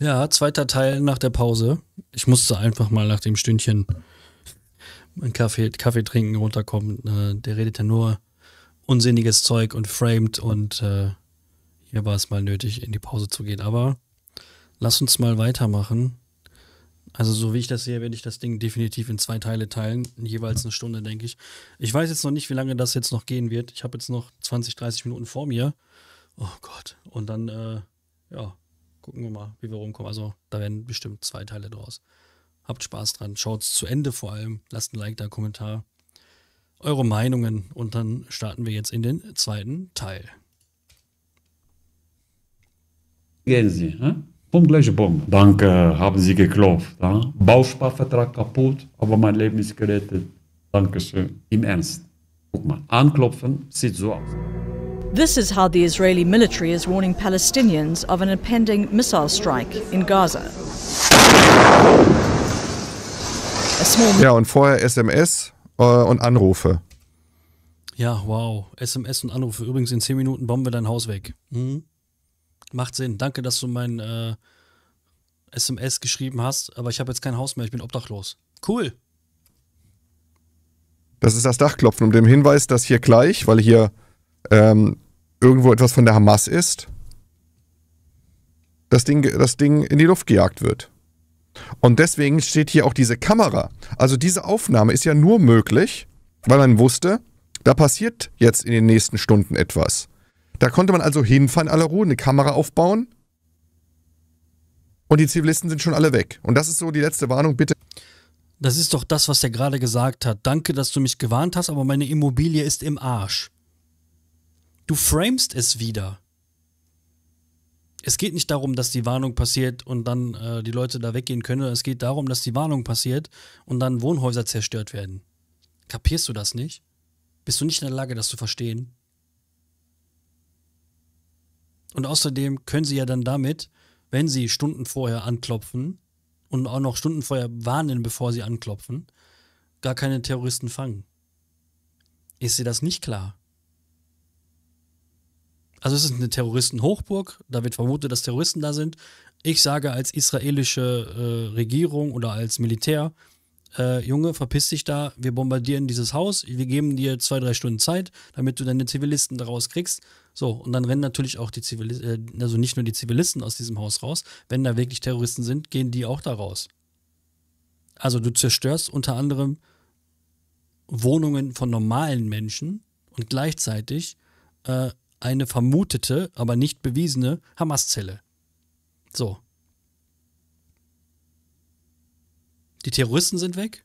Ja, zweiter Teil nach der Pause. Ich musste einfach mal nach dem Stündchen einen Kaffee, Kaffee trinken runterkommen. Äh, der redet ja nur unsinniges Zeug und framed und äh, hier war es mal nötig, in die Pause zu gehen. Aber lass uns mal weitermachen. Also so wie ich das sehe, werde ich das Ding definitiv in zwei Teile teilen, jeweils eine Stunde, denke ich. Ich weiß jetzt noch nicht, wie lange das jetzt noch gehen wird. Ich habe jetzt noch 20, 30 Minuten vor mir. Oh Gott. Und dann, äh, ja, gucken wir mal, wie wir rumkommen. Also da werden bestimmt zwei Teile draus. Habt Spaß dran, schaut's zu Ende vor allem, lasst ein Like da, Kommentar, eure Meinungen und dann starten wir jetzt in den zweiten Teil. Gehen Sie, hä? Ne? Bumm, gleiche Bumm. Danke, haben Sie geklopft. Ja? Ne? Bausparvertrag kaputt, aber mein Leben ist gerettet. Dankeschön. Im Ernst. Guck mal, anklopfen sieht so aus. This is how the Israeli military is warning Palestinians of an impending missile strike in Gaza. Ja, und vorher SMS äh, und Anrufe. Ja, wow. SMS und Anrufe. Übrigens, in 10 Minuten bomben wir dein Haus weg. Mhm. Macht Sinn. Danke, dass du mein äh, SMS geschrieben hast, aber ich habe jetzt kein Haus mehr. Ich bin obdachlos. Cool. Das ist das Dachklopfen, um dem Hinweis, dass hier gleich, weil hier ähm, irgendwo etwas von der Hamas ist, das Ding, das Ding in die Luft gejagt wird. Und deswegen steht hier auch diese Kamera. Also diese Aufnahme ist ja nur möglich, weil man wusste, da passiert jetzt in den nächsten Stunden etwas. Da konnte man also hinfahren, aller Ruhe, eine Kamera aufbauen. Und die Zivilisten sind schon alle weg. Und das ist so die letzte Warnung, bitte. Das ist doch das, was er gerade gesagt hat. Danke, dass du mich gewarnt hast, aber meine Immobilie ist im Arsch du framest es wieder. Es geht nicht darum, dass die Warnung passiert und dann äh, die Leute da weggehen können. Es geht darum, dass die Warnung passiert und dann Wohnhäuser zerstört werden. Kapierst du das nicht? Bist du nicht in der Lage, das zu verstehen? Und außerdem können sie ja dann damit, wenn sie Stunden vorher anklopfen und auch noch Stunden vorher warnen, bevor sie anklopfen, gar keine Terroristen fangen. Ist dir das nicht klar? Also es ist eine Terroristenhochburg, da wird vermutet, dass Terroristen da sind. Ich sage als israelische äh, Regierung oder als Militär, äh, Junge, verpiss dich da, wir bombardieren dieses Haus, wir geben dir zwei, drei Stunden Zeit, damit du deine Zivilisten daraus kriegst. So, und dann rennen natürlich auch die Zivilisten, äh, also nicht nur die Zivilisten aus diesem Haus raus, wenn da wirklich Terroristen sind, gehen die auch da raus. Also du zerstörst unter anderem Wohnungen von normalen Menschen und gleichzeitig äh, eine vermutete, aber nicht bewiesene Hamas-Zelle. So. Die Terroristen sind weg,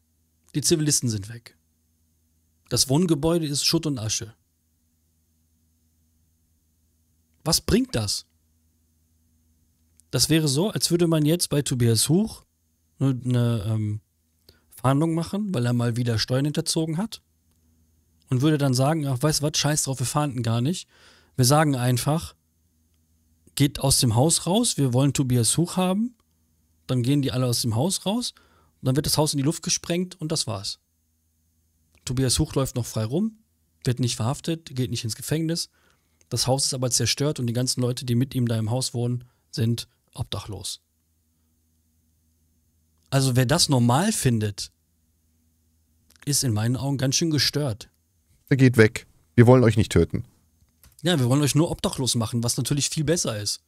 die Zivilisten sind weg. Das Wohngebäude ist Schutt und Asche. Was bringt das? Das wäre so, als würde man jetzt bei Tobias Huch eine ähm, Fahndung machen, weil er mal wieder Steuern hinterzogen hat. Und würde dann sagen, ach, weißt du was, scheiß drauf, wir fahnden gar nicht. Wir sagen einfach, geht aus dem Haus raus, wir wollen Tobias Huch haben. Dann gehen die alle aus dem Haus raus. Und dann wird das Haus in die Luft gesprengt und das war's. Tobias Huch läuft noch frei rum, wird nicht verhaftet, geht nicht ins Gefängnis. Das Haus ist aber zerstört und die ganzen Leute, die mit ihm da im Haus wohnen, sind obdachlos. Also wer das normal findet, ist in meinen Augen ganz schön gestört. Er geht weg. Wir wollen euch nicht töten. Ja, wir wollen euch nur obdachlos machen, was natürlich viel besser ist.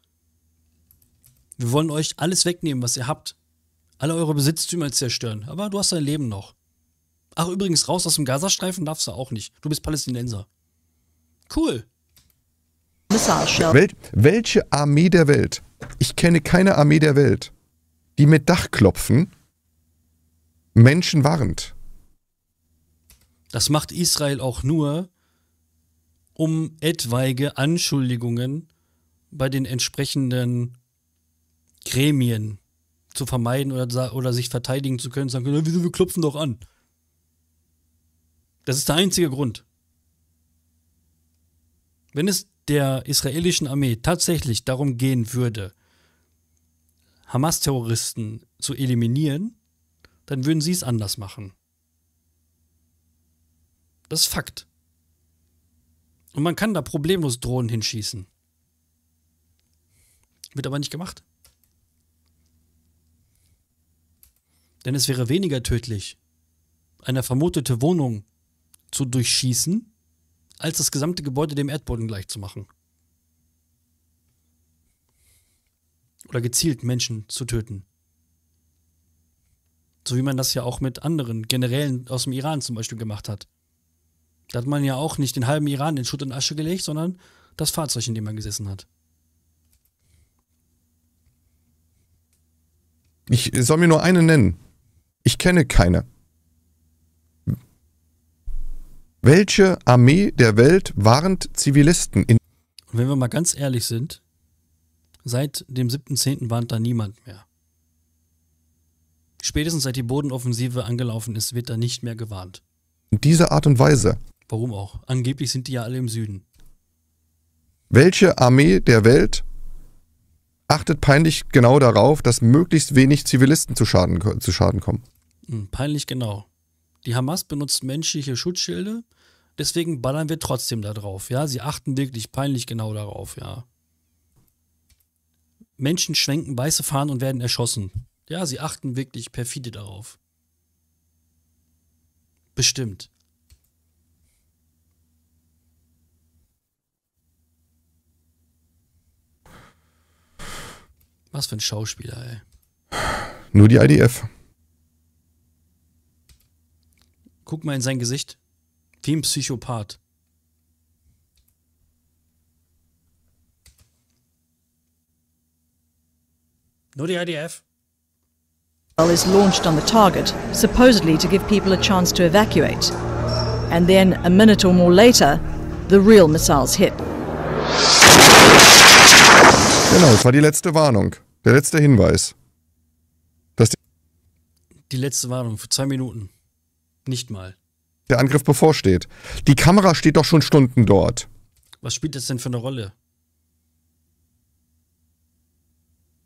Wir wollen euch alles wegnehmen, was ihr habt. Alle eure Besitztümer zerstören. Aber du hast dein Leben noch. Ach, übrigens, raus aus dem Gazastreifen darfst du auch nicht. Du bist Palästinenser. Cool. Wel welche Armee der Welt? Ich kenne keine Armee der Welt, die mit Dachklopfen Menschen warnt. Das macht Israel auch nur, um etwaige Anschuldigungen bei den entsprechenden Gremien zu vermeiden oder, oder sich verteidigen zu können, sagen können, wieso, wir klopfen doch an. Das ist der einzige Grund. Wenn es der israelischen Armee tatsächlich darum gehen würde, Hamas-Terroristen zu eliminieren, dann würden sie es anders machen. Das ist Fakt. Und man kann da problemlos Drohnen hinschießen. Wird aber nicht gemacht. Denn es wäre weniger tödlich, eine vermutete Wohnung zu durchschießen, als das gesamte Gebäude dem Erdboden gleich zu machen. Oder gezielt Menschen zu töten. So wie man das ja auch mit anderen Generälen aus dem Iran zum Beispiel gemacht hat. Da hat man ja auch nicht den halben Iran in Schutt und Asche gelegt, sondern das Fahrzeug, in dem man gesessen hat. Ich soll mir nur eine nennen. Ich kenne keine. Welche Armee der Welt warnt Zivilisten in. Und wenn wir mal ganz ehrlich sind, seit dem 7.10. warnt da niemand mehr. Spätestens seit die Bodenoffensive angelaufen ist, wird da nicht mehr gewarnt. In dieser Art und Weise Warum auch? Angeblich sind die ja alle im Süden. Welche Armee der Welt achtet peinlich genau darauf, dass möglichst wenig Zivilisten zu Schaden, zu Schaden kommen? Hm, peinlich genau. Die Hamas benutzt menschliche Schutzschilde, deswegen ballern wir trotzdem da drauf. Ja, sie achten wirklich peinlich genau darauf, ja. Menschen schwenken weiße Fahnen und werden erschossen. Ja, sie achten wirklich perfide darauf. Bestimmt. Was für ein Schauspieler, ey. Nur die IDF. Guck mal in sein Gesicht. Wie ein Psychopath. Nur die IDF. is launched on the target, supposedly to give people a chance to evacuate. And then, a minute or more later, the real missiles hit. Genau, das war die letzte Warnung. Der letzte Hinweis. Dass die, die letzte Warnung für zwei Minuten. Nicht mal. Der Angriff bevorsteht. Die Kamera steht doch schon Stunden dort. Was spielt das denn für eine Rolle?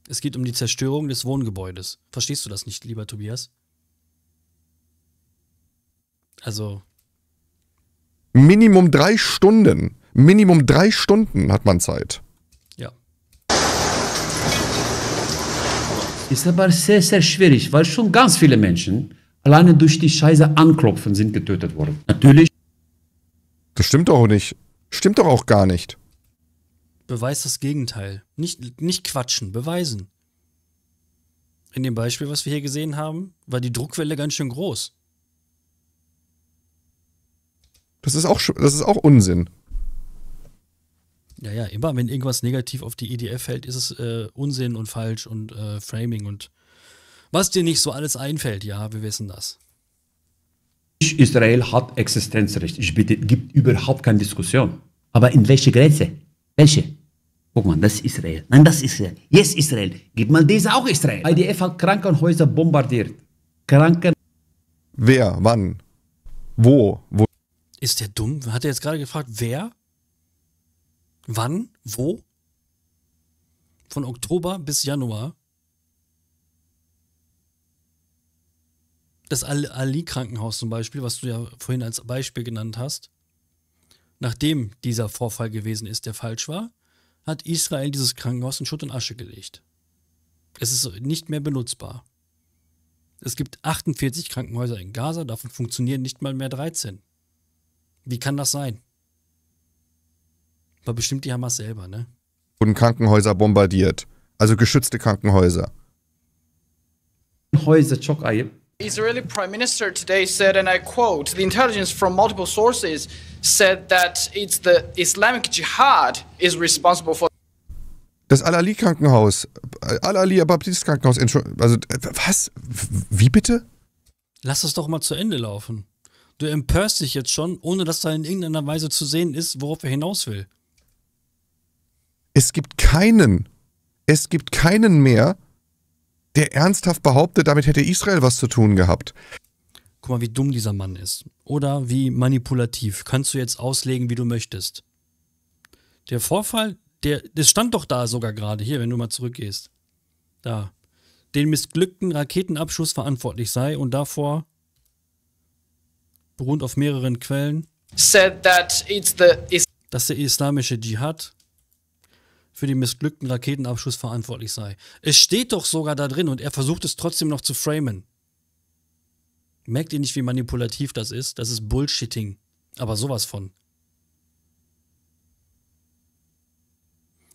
Es geht um die Zerstörung des Wohngebäudes. Verstehst du das nicht, lieber Tobias? Also. Minimum drei Stunden. Minimum drei Stunden hat man Zeit. ist aber sehr, sehr schwierig, weil schon ganz viele Menschen alleine durch die Scheiße anklopfen sind getötet worden. Natürlich. Das stimmt doch nicht. Stimmt doch auch gar nicht. Beweis das Gegenteil. Nicht, nicht quatschen, beweisen. In dem Beispiel, was wir hier gesehen haben, war die Druckwelle ganz schön groß. Das ist auch, das ist auch Unsinn. Ja, ja, immer wenn irgendwas negativ auf die EDF fällt, ist es äh, Unsinn und falsch und äh, Framing und was dir nicht so alles einfällt, ja, wir wissen das. Israel hat Existenzrecht. Ich bitte, gibt überhaupt keine Diskussion. Aber in welche Grenze? Welche? Guck mal, das ist Israel. Nein, das ist Israel. Yes, Israel. Gib mal diese auch Israel. IDF hat Krankenhäuser bombardiert. Kranken. Wer? Wann? Wo? Wo? Ist der dumm? Hat er jetzt gerade gefragt, wer? Wann? Wo? Von Oktober bis Januar. Das Ali-Krankenhaus zum Beispiel, was du ja vorhin als Beispiel genannt hast. Nachdem dieser Vorfall gewesen ist, der falsch war, hat Israel dieses Krankenhaus in Schutt und Asche gelegt. Es ist nicht mehr benutzbar. Es gibt 48 Krankenhäuser in Gaza, davon funktionieren nicht mal mehr 13. Wie kann das sein? War bestimmt die Hamas selber, ne? Wurden Krankenhäuser bombardiert. Also geschützte Krankenhäuser. Häuser, Chokayib. Israeli Prime Minister today said, and I quote, the intelligence from multiple sources said that it's the Islamic Jihad is responsible for. Das Al-Ali-Krankenhaus, Al-Ali-Baptist-Krankenhaus, also was? Wie bitte? Lass das doch mal zu Ende laufen. Du empörst dich jetzt schon, ohne dass da in irgendeiner Weise zu sehen ist, worauf er hinaus will. Es gibt keinen, es gibt keinen mehr, der ernsthaft behauptet, damit hätte Israel was zu tun gehabt. Guck mal, wie dumm dieser Mann ist. Oder wie manipulativ. Kannst du jetzt auslegen, wie du möchtest. Der Vorfall, der, das stand doch da sogar gerade hier, wenn du mal zurückgehst. Da. Den missglückten Raketenabschuss verantwortlich sei und davor, beruht auf mehreren Quellen, dass der islamische Dschihad für den missglückten Raketenabschuss verantwortlich sei. Es steht doch sogar da drin und er versucht es trotzdem noch zu framen. Merkt ihr nicht, wie manipulativ das ist? Das ist Bullshitting. Aber sowas von.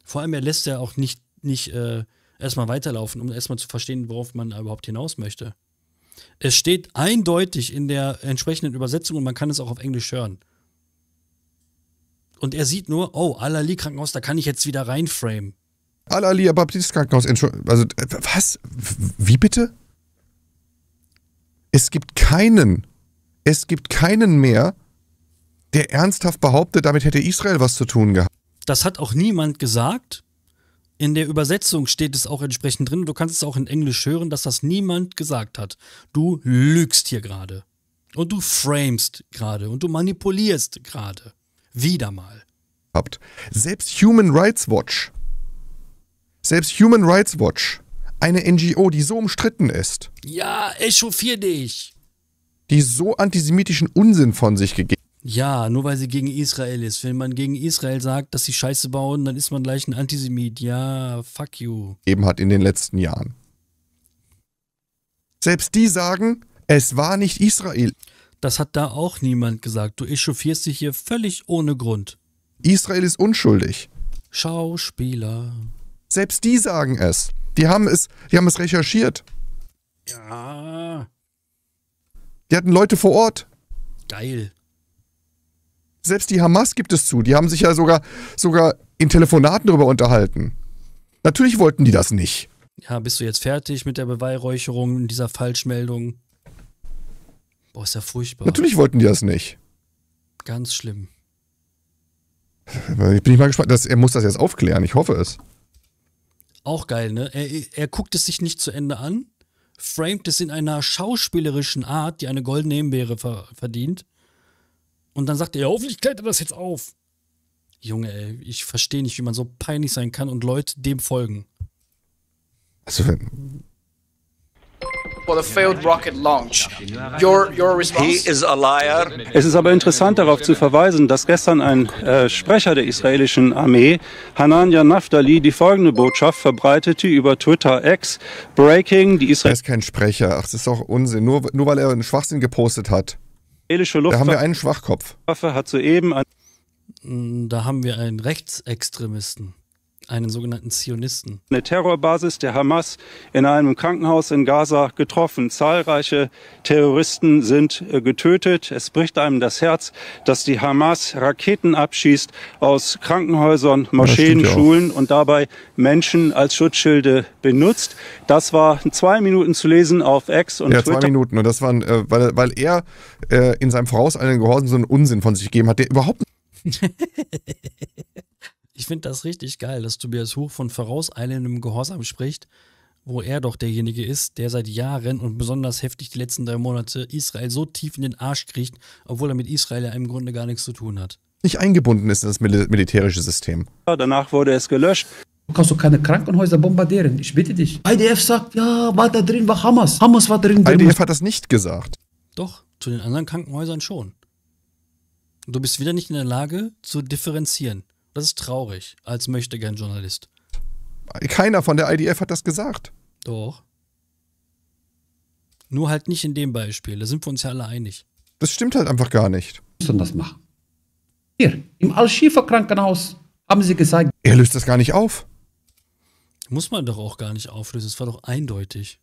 Vor allem, er lässt ja auch nicht, nicht äh, erstmal weiterlaufen, um erstmal zu verstehen, worauf man überhaupt hinaus möchte. Es steht eindeutig in der entsprechenden Übersetzung und man kann es auch auf Englisch hören. Und er sieht nur, oh, Al-Ali-Krankenhaus, da kann ich jetzt wieder reinframen. Al-Ali Baptist Krankenhaus, also äh, was? Wie bitte? Es gibt keinen, es gibt keinen mehr, der ernsthaft behauptet, damit hätte Israel was zu tun gehabt. Das hat auch niemand gesagt. In der Übersetzung steht es auch entsprechend drin. Du kannst es auch in Englisch hören, dass das niemand gesagt hat. Du lügst hier gerade. Und du framest gerade. Und du manipulierst gerade. Wieder mal. Habt. Selbst Human Rights Watch, selbst Human Rights Watch, eine NGO, die so umstritten ist. Ja, echauffier dich. Die so antisemitischen Unsinn von sich gegeben. Ja, nur weil sie gegen Israel ist. Wenn man gegen Israel sagt, dass sie Scheiße bauen, dann ist man gleich ein Antisemit. Ja, fuck you. Eben hat in den letzten Jahren. Selbst die sagen, es war nicht Israel. Das hat da auch niemand gesagt. Du echauffierst dich hier völlig ohne Grund. Israel ist unschuldig. Schauspieler. Selbst die sagen es. Die haben es, die haben es recherchiert. Ja. Die hatten Leute vor Ort. Geil. Selbst die Hamas gibt es zu. Die haben sich ja sogar, sogar in Telefonaten darüber unterhalten. Natürlich wollten die das nicht. Ja, bist du jetzt fertig mit der Beweihräucherung in dieser Falschmeldung? Boah, ist ja furchtbar. Natürlich wollten die das nicht. Ganz schlimm. Ich bin mal gespannt, dass, er muss das jetzt aufklären, ich hoffe es. Auch geil, ne? Er, er guckt es sich nicht zu Ende an, framet es in einer schauspielerischen Art, die eine goldene Himbeere ver verdient. Und dann sagt er, ja, hoffentlich klärt er das jetzt auf. Junge, ey, ich verstehe nicht, wie man so peinlich sein kann und Leute dem folgen. Also, wenn, for the failed rocket launch. Your, your response? He is a liar. Es ist aber interessant darauf zu verweisen, dass gestern ein äh, Sprecher der israelischen Armee, Hanania Naftali, die folgende Botschaft verbreitete über Twitter X, Breaking die Israel. Er ist kein Sprecher, ach, das ist doch Unsinn, nur, nur weil er einen Schwachsinn gepostet hat. Da haben wir einen Schwachkopf. hat soeben ein da haben wir einen Rechtsextremisten einen sogenannten Zionisten. Eine Terrorbasis der Hamas in einem Krankenhaus in Gaza getroffen. Zahlreiche Terroristen sind äh, getötet. Es bricht einem das Herz, dass die Hamas Raketen abschießt aus Krankenhäusern, Moscheen, ja Schulen und dabei Menschen als Schutzschilde benutzt. Das war zwei Minuten zu lesen auf X und ja, Twitter. Ja, zwei Minuten. Und das waren, äh, weil, weil er äh, in seinem Voraus einen Gehorsam so einen Unsinn von sich gegeben hat, der überhaupt ich finde das richtig geil, dass Tobias Huch von vorauseilendem Gehorsam spricht, wo er doch derjenige ist, der seit Jahren und besonders heftig die letzten drei Monate Israel so tief in den Arsch kriegt, obwohl er mit Israel ja im Grunde gar nichts zu tun hat. Nicht eingebunden ist in das Mil militärische System. Ja, danach wurde es gelöscht. Du kannst doch keine Krankenhäuser bombardieren, ich bitte dich. IDF sagt, ja, war da drin, war Hamas. Hamas war drin. drin. IDF hat das nicht gesagt. Doch, zu den anderen Krankenhäusern schon. Du bist wieder nicht in der Lage zu differenzieren. Das ist traurig, als möchte gern Journalist. Keiner von der IDF hat das gesagt. Doch. Nur halt nicht in dem Beispiel, da sind wir uns ja alle einig. Das stimmt halt einfach gar nicht. Wir müssen das machen. Hier, im Al-Shifa-Krankenhaus haben sie gesagt. Er löst das gar nicht auf. Muss man doch auch gar nicht auflösen, es war doch eindeutig.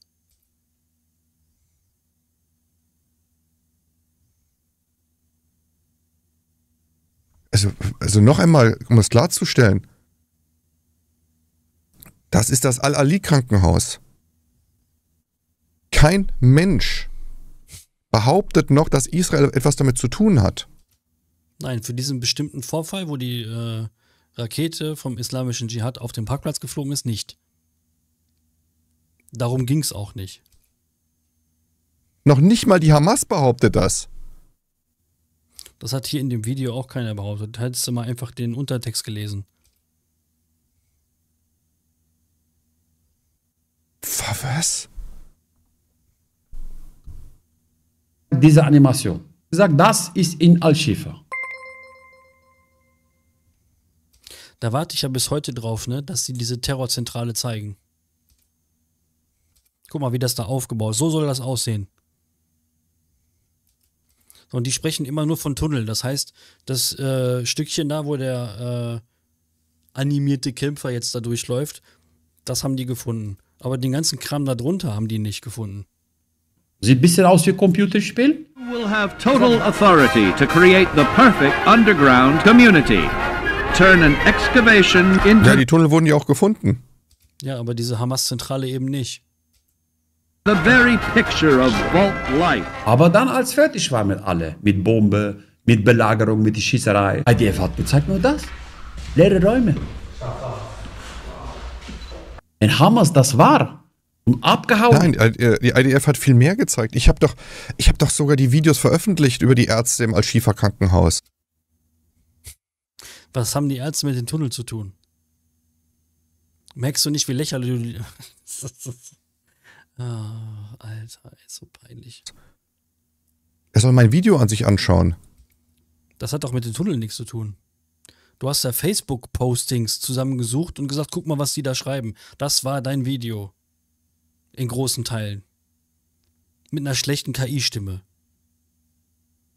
Also, also noch einmal, um es klarzustellen, das ist das Al-Ali-Krankenhaus. Kein Mensch behauptet noch, dass Israel etwas damit zu tun hat. Nein, für diesen bestimmten Vorfall, wo die äh, Rakete vom islamischen Dschihad auf den Parkplatz geflogen ist, nicht. Darum ging es auch nicht. Noch nicht mal die Hamas behauptet das. Das hat hier in dem Video auch keiner behauptet. Hättest du mal einfach den Untertext gelesen. Was? Diese Animation. Ich sag, das ist in Al-Shifa. Da warte ich ja bis heute drauf, ne, dass sie diese Terrorzentrale zeigen. Guck mal, wie das da aufgebaut ist. So soll das aussehen. Und die sprechen immer nur von Tunnel. Das heißt, das äh, Stückchen da, wo der äh, animierte Kämpfer jetzt da durchläuft, das haben die gefunden. Aber den ganzen Kram da drunter haben die nicht gefunden. Sieht ein bisschen aus wie Computerspiel. Will have total authority to create the perfect underground community. Turn an excavation into. Ja, die Tunnel wurden ja auch gefunden. Ja, aber diese Hamas-Zentrale eben nicht. The very picture of life. Aber dann, als fertig war mit alle, mit Bombe, mit Belagerung, mit der Schießerei, IDF hat gezeigt nur das. Leere Räume. Wenn Hamas, das war. Und abgehauen. Nein, äh, äh, die IDF hat viel mehr gezeigt. Ich habe doch, hab doch sogar die Videos veröffentlicht über die Ärzte im Al-Shifa Krankenhaus. Was haben die Ärzte mit dem Tunnel zu tun? Merkst du nicht, wie lächerlich du. Ah, Alter, ist so peinlich. Er soll mein Video an sich anschauen. Das hat doch mit den Tunneln nichts zu tun. Du hast ja Facebook-Postings zusammengesucht und gesagt, guck mal, was die da schreiben. Das war dein Video. In großen Teilen. Mit einer schlechten KI-Stimme.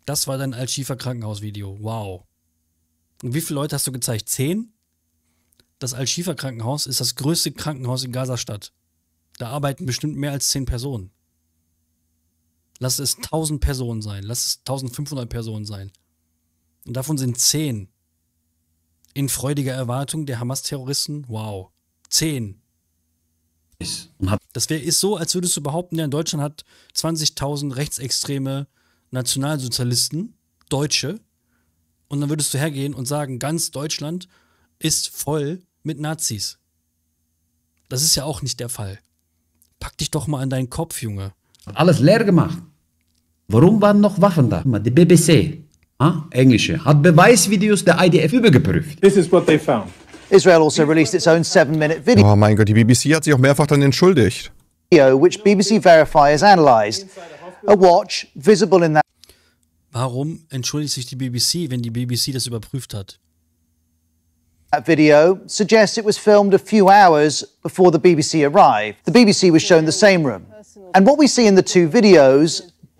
Das war dein Altschiefer Krankenhaus-Video. Wow. Und wie viele Leute hast du gezeigt? Zehn? Das Altschiefer Krankenhaus ist das größte Krankenhaus in Gazastadt. Da arbeiten bestimmt mehr als zehn Personen. Lass es 1000 Personen sein, lass es 1500 Personen sein. Und davon sind zehn in freudiger Erwartung der Hamas-Terroristen. Wow. Zehn. Das wär, ist so, als würdest du behaupten, ja, in Deutschland hat 20.000 rechtsextreme Nationalsozialisten, Deutsche, und dann würdest du hergehen und sagen, ganz Deutschland ist voll mit Nazis. Das ist ja auch nicht der Fall. Pack dich doch mal an deinen Kopf, Junge. Alles leer gemacht. Warum waren noch Waffen da? Die BBC, ah, englische, hat Beweisvideos der IDF übergeprüft. This is what they found. Israel also released its own seven-minute video. Oh mein Gott, die BBC hat sich auch mehrfach dann entschuldigt. Which BBC verifiers analyzed. A watch visible in that. Warum entschuldigt sich die BBC, wenn die BBC das überprüft hat? That video suggests it was filmed a few hours before the BBC arrived. The BBC was shown the same room. And what we see in the two videos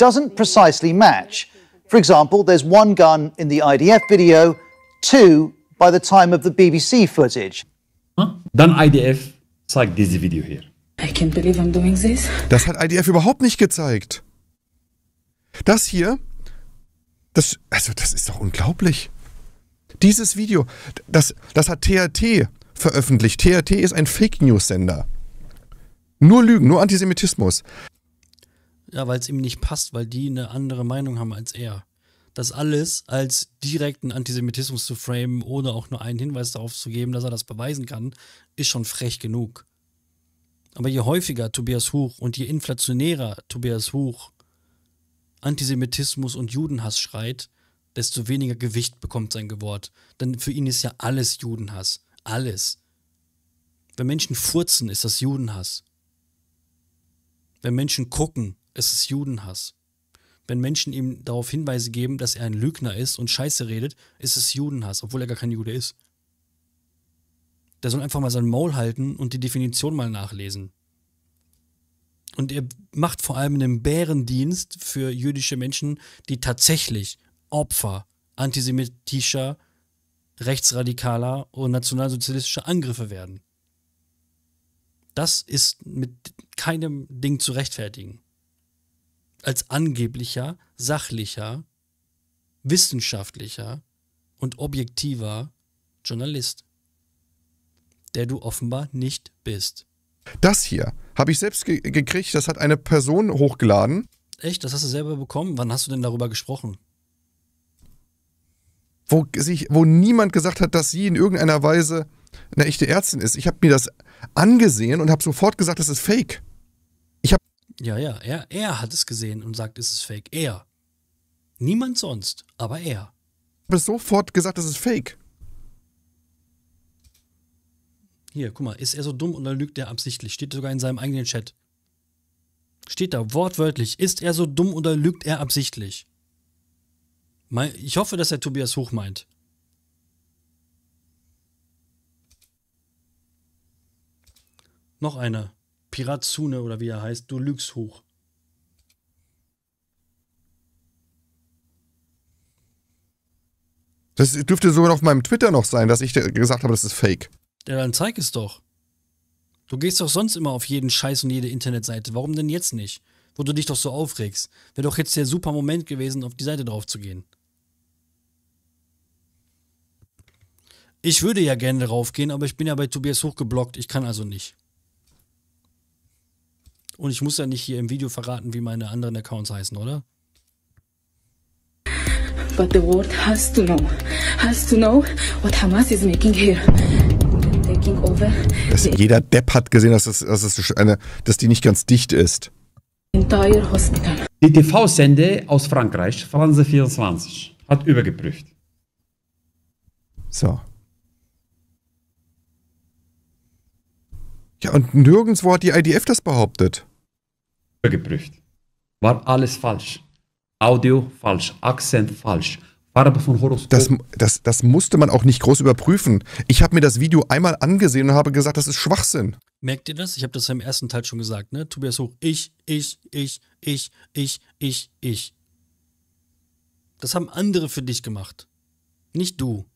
doesn't precisely match. For example, there's one gun in the IDF video, two by the time of the BBC footage. Huh? IDF zeigt this Video here. I can't believe I'm doing this. Das hat IDF überhaupt nicht gezeigt. Das hier, das, also das ist doch unglaublich. Dieses Video, das, das hat THT veröffentlicht. THT ist ein Fake News-Sender. Nur Lügen, nur Antisemitismus. Ja, weil es ihm nicht passt, weil die eine andere Meinung haben als er. Das alles als direkten Antisemitismus zu framen, ohne auch nur einen Hinweis darauf zu geben, dass er das beweisen kann, ist schon frech genug. Aber je häufiger Tobias Huch und je inflationärer Tobias Huch Antisemitismus und Judenhass schreit, desto weniger Gewicht bekommt sein Wort. Denn für ihn ist ja alles Judenhass. Alles. Wenn Menschen furzen, ist das Judenhass. Wenn Menschen gucken, ist es Judenhass. Wenn Menschen ihm darauf Hinweise geben, dass er ein Lügner ist und Scheiße redet, ist es Judenhass, obwohl er gar kein Jude ist. Der soll einfach mal sein Maul halten und die Definition mal nachlesen. Und er macht vor allem einen Bärendienst für jüdische Menschen, die tatsächlich Opfer antisemitischer, rechtsradikaler und nationalsozialistischer Angriffe werden. Das ist mit keinem Ding zu rechtfertigen. Als angeblicher, sachlicher, wissenschaftlicher und objektiver Journalist, der du offenbar nicht bist. Das hier habe ich selbst ge gekriegt, das hat eine Person hochgeladen. Echt? Das hast du selber bekommen? Wann hast du denn darüber gesprochen? wo, sich, wo niemand gesagt hat, dass sie in irgendeiner Weise eine echte Ärztin ist. Ich habe mir das angesehen und habe sofort gesagt, das ist fake. Ich habe ja, ja, er, er hat es gesehen und sagt, es ist fake. Er. Niemand sonst, aber er. Ich habe sofort gesagt, das ist fake. Hier, guck mal, ist er so dumm oder lügt er absichtlich? Steht sogar in seinem eigenen Chat. Steht da wortwörtlich, ist er so dumm oder lügt er absichtlich? Ich hoffe, dass er Tobias Hoch meint. Noch einer. Piratzune oder wie er heißt. Du lügst hoch. Das dürfte sogar auf meinem Twitter noch sein, dass ich gesagt habe, das ist fake. Ja, dann zeig es doch. Du gehst doch sonst immer auf jeden Scheiß und jede Internetseite. Warum denn jetzt nicht? Wo du dich doch so aufregst. Wäre doch jetzt der super Moment gewesen, auf die Seite drauf zu gehen. Ich würde ja gerne raufgehen, aber ich bin ja bei Tobias Hoch geblockt. Ich kann also nicht. Und ich muss ja nicht hier im Video verraten, wie meine anderen Accounts heißen, oder? But the world has to know, has to know what Hamas is making here. Taking over. Dass jeder Depp hat gesehen, dass, das, dass, das eine, dass die nicht ganz dicht ist. Entire hospital. Die TV-Sende aus Frankreich, Franse 24, hat übergeprüft. So. Ja, und nirgendwo hat die IDF das behauptet. Gebrücht. War alles falsch. Audio falsch, Akzent falsch, Farbe von Horoskop. Das, das, das musste man auch nicht groß überprüfen. Ich habe mir das Video einmal angesehen und habe gesagt, das ist Schwachsinn. Merkt ihr das? Ich habe das im ersten Teil schon gesagt, ne? Tobias Hoch, ich, ich, ich, ich, ich, ich, ich. Das haben andere für dich gemacht. Nicht du.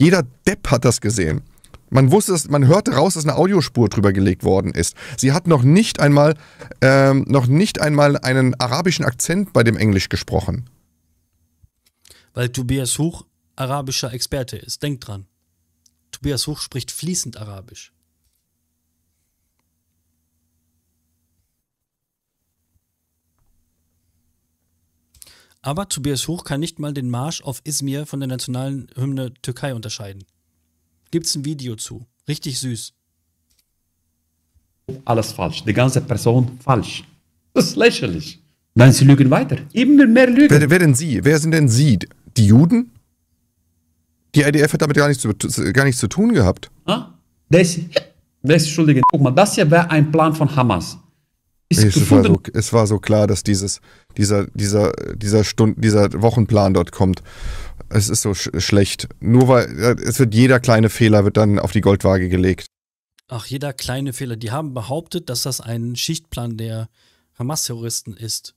Jeder Depp hat das gesehen. Man wusste, dass, man hörte raus, dass eine Audiospur drüber gelegt worden ist. Sie hat noch nicht einmal, ähm, noch nicht einmal einen arabischen Akzent bei dem Englisch gesprochen. Weil Tobias Huch arabischer Experte ist. Denk dran. Tobias Huch spricht fließend Arabisch. Aber Tobias Hoch kann nicht mal den Marsch auf Izmir von der nationalen Hymne Türkei unterscheiden. Gibt's ein Video zu. Richtig süß. Alles falsch. Die ganze Person falsch. Das ist lächerlich. Nein, sie lügen weiter. Immer mehr Lügen. Wer, wer denn sie? Wer sind denn sie? Die Juden? Die IDF hat damit gar nichts zu, gar nichts zu tun gehabt. Ah, das, das, Entschuldigung. Guck mal, das hier wäre ein Plan von Hamas. Nee, es, war so, es, war so, klar, dass dieses, dieser, dieser, dieser Stund, dieser Wochenplan dort kommt. Es ist so sch schlecht. Nur weil äh, es wird jeder kleine Fehler wird dann auf die Goldwaage gelegt. Ach, jeder kleine Fehler. Die haben behauptet, dass das ein Schichtplan der Hamas-Terroristen ist.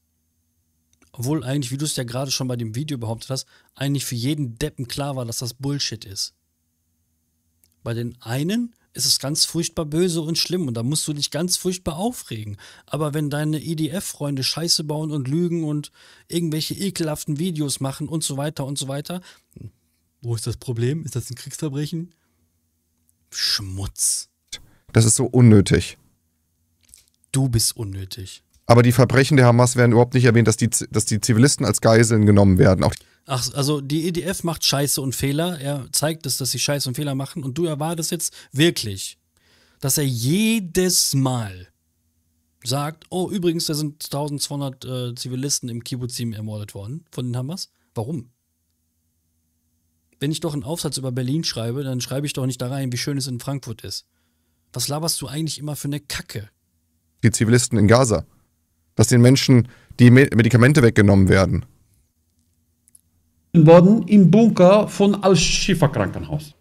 Obwohl eigentlich, wie du es ja gerade schon bei dem Video behauptet hast, eigentlich für jeden Deppen klar war, dass das Bullshit ist. Bei den einen ist es ganz furchtbar böse und schlimm und da musst du dich ganz furchtbar aufregen. Aber wenn deine EDF-Freunde Scheiße bauen und lügen und irgendwelche ekelhaften Videos machen und so weiter und so weiter, wo ist das Problem? Ist das ein Kriegsverbrechen? Schmutz. Das ist so unnötig. Du bist unnötig. Aber die Verbrechen der Hamas werden überhaupt nicht erwähnt, dass die, dass die Zivilisten als Geiseln genommen werden. Auch Ach, also die EDF macht Scheiße und Fehler. Er zeigt es, dass sie Scheiße und Fehler machen. Und du erwartest jetzt wirklich, dass er jedes Mal sagt, oh, übrigens, da sind 1200 äh, Zivilisten im Kibbutzim ermordet worden von den Hamas. Warum? Wenn ich doch einen Aufsatz über Berlin schreibe, dann schreibe ich doch nicht da rein, wie schön es in Frankfurt ist. Was laberst du eigentlich immer für eine Kacke? Die Zivilisten in Gaza. Dass den Menschen die Medikamente weggenommen werden worden im Bunker von Al-Shifa Krankenhaus.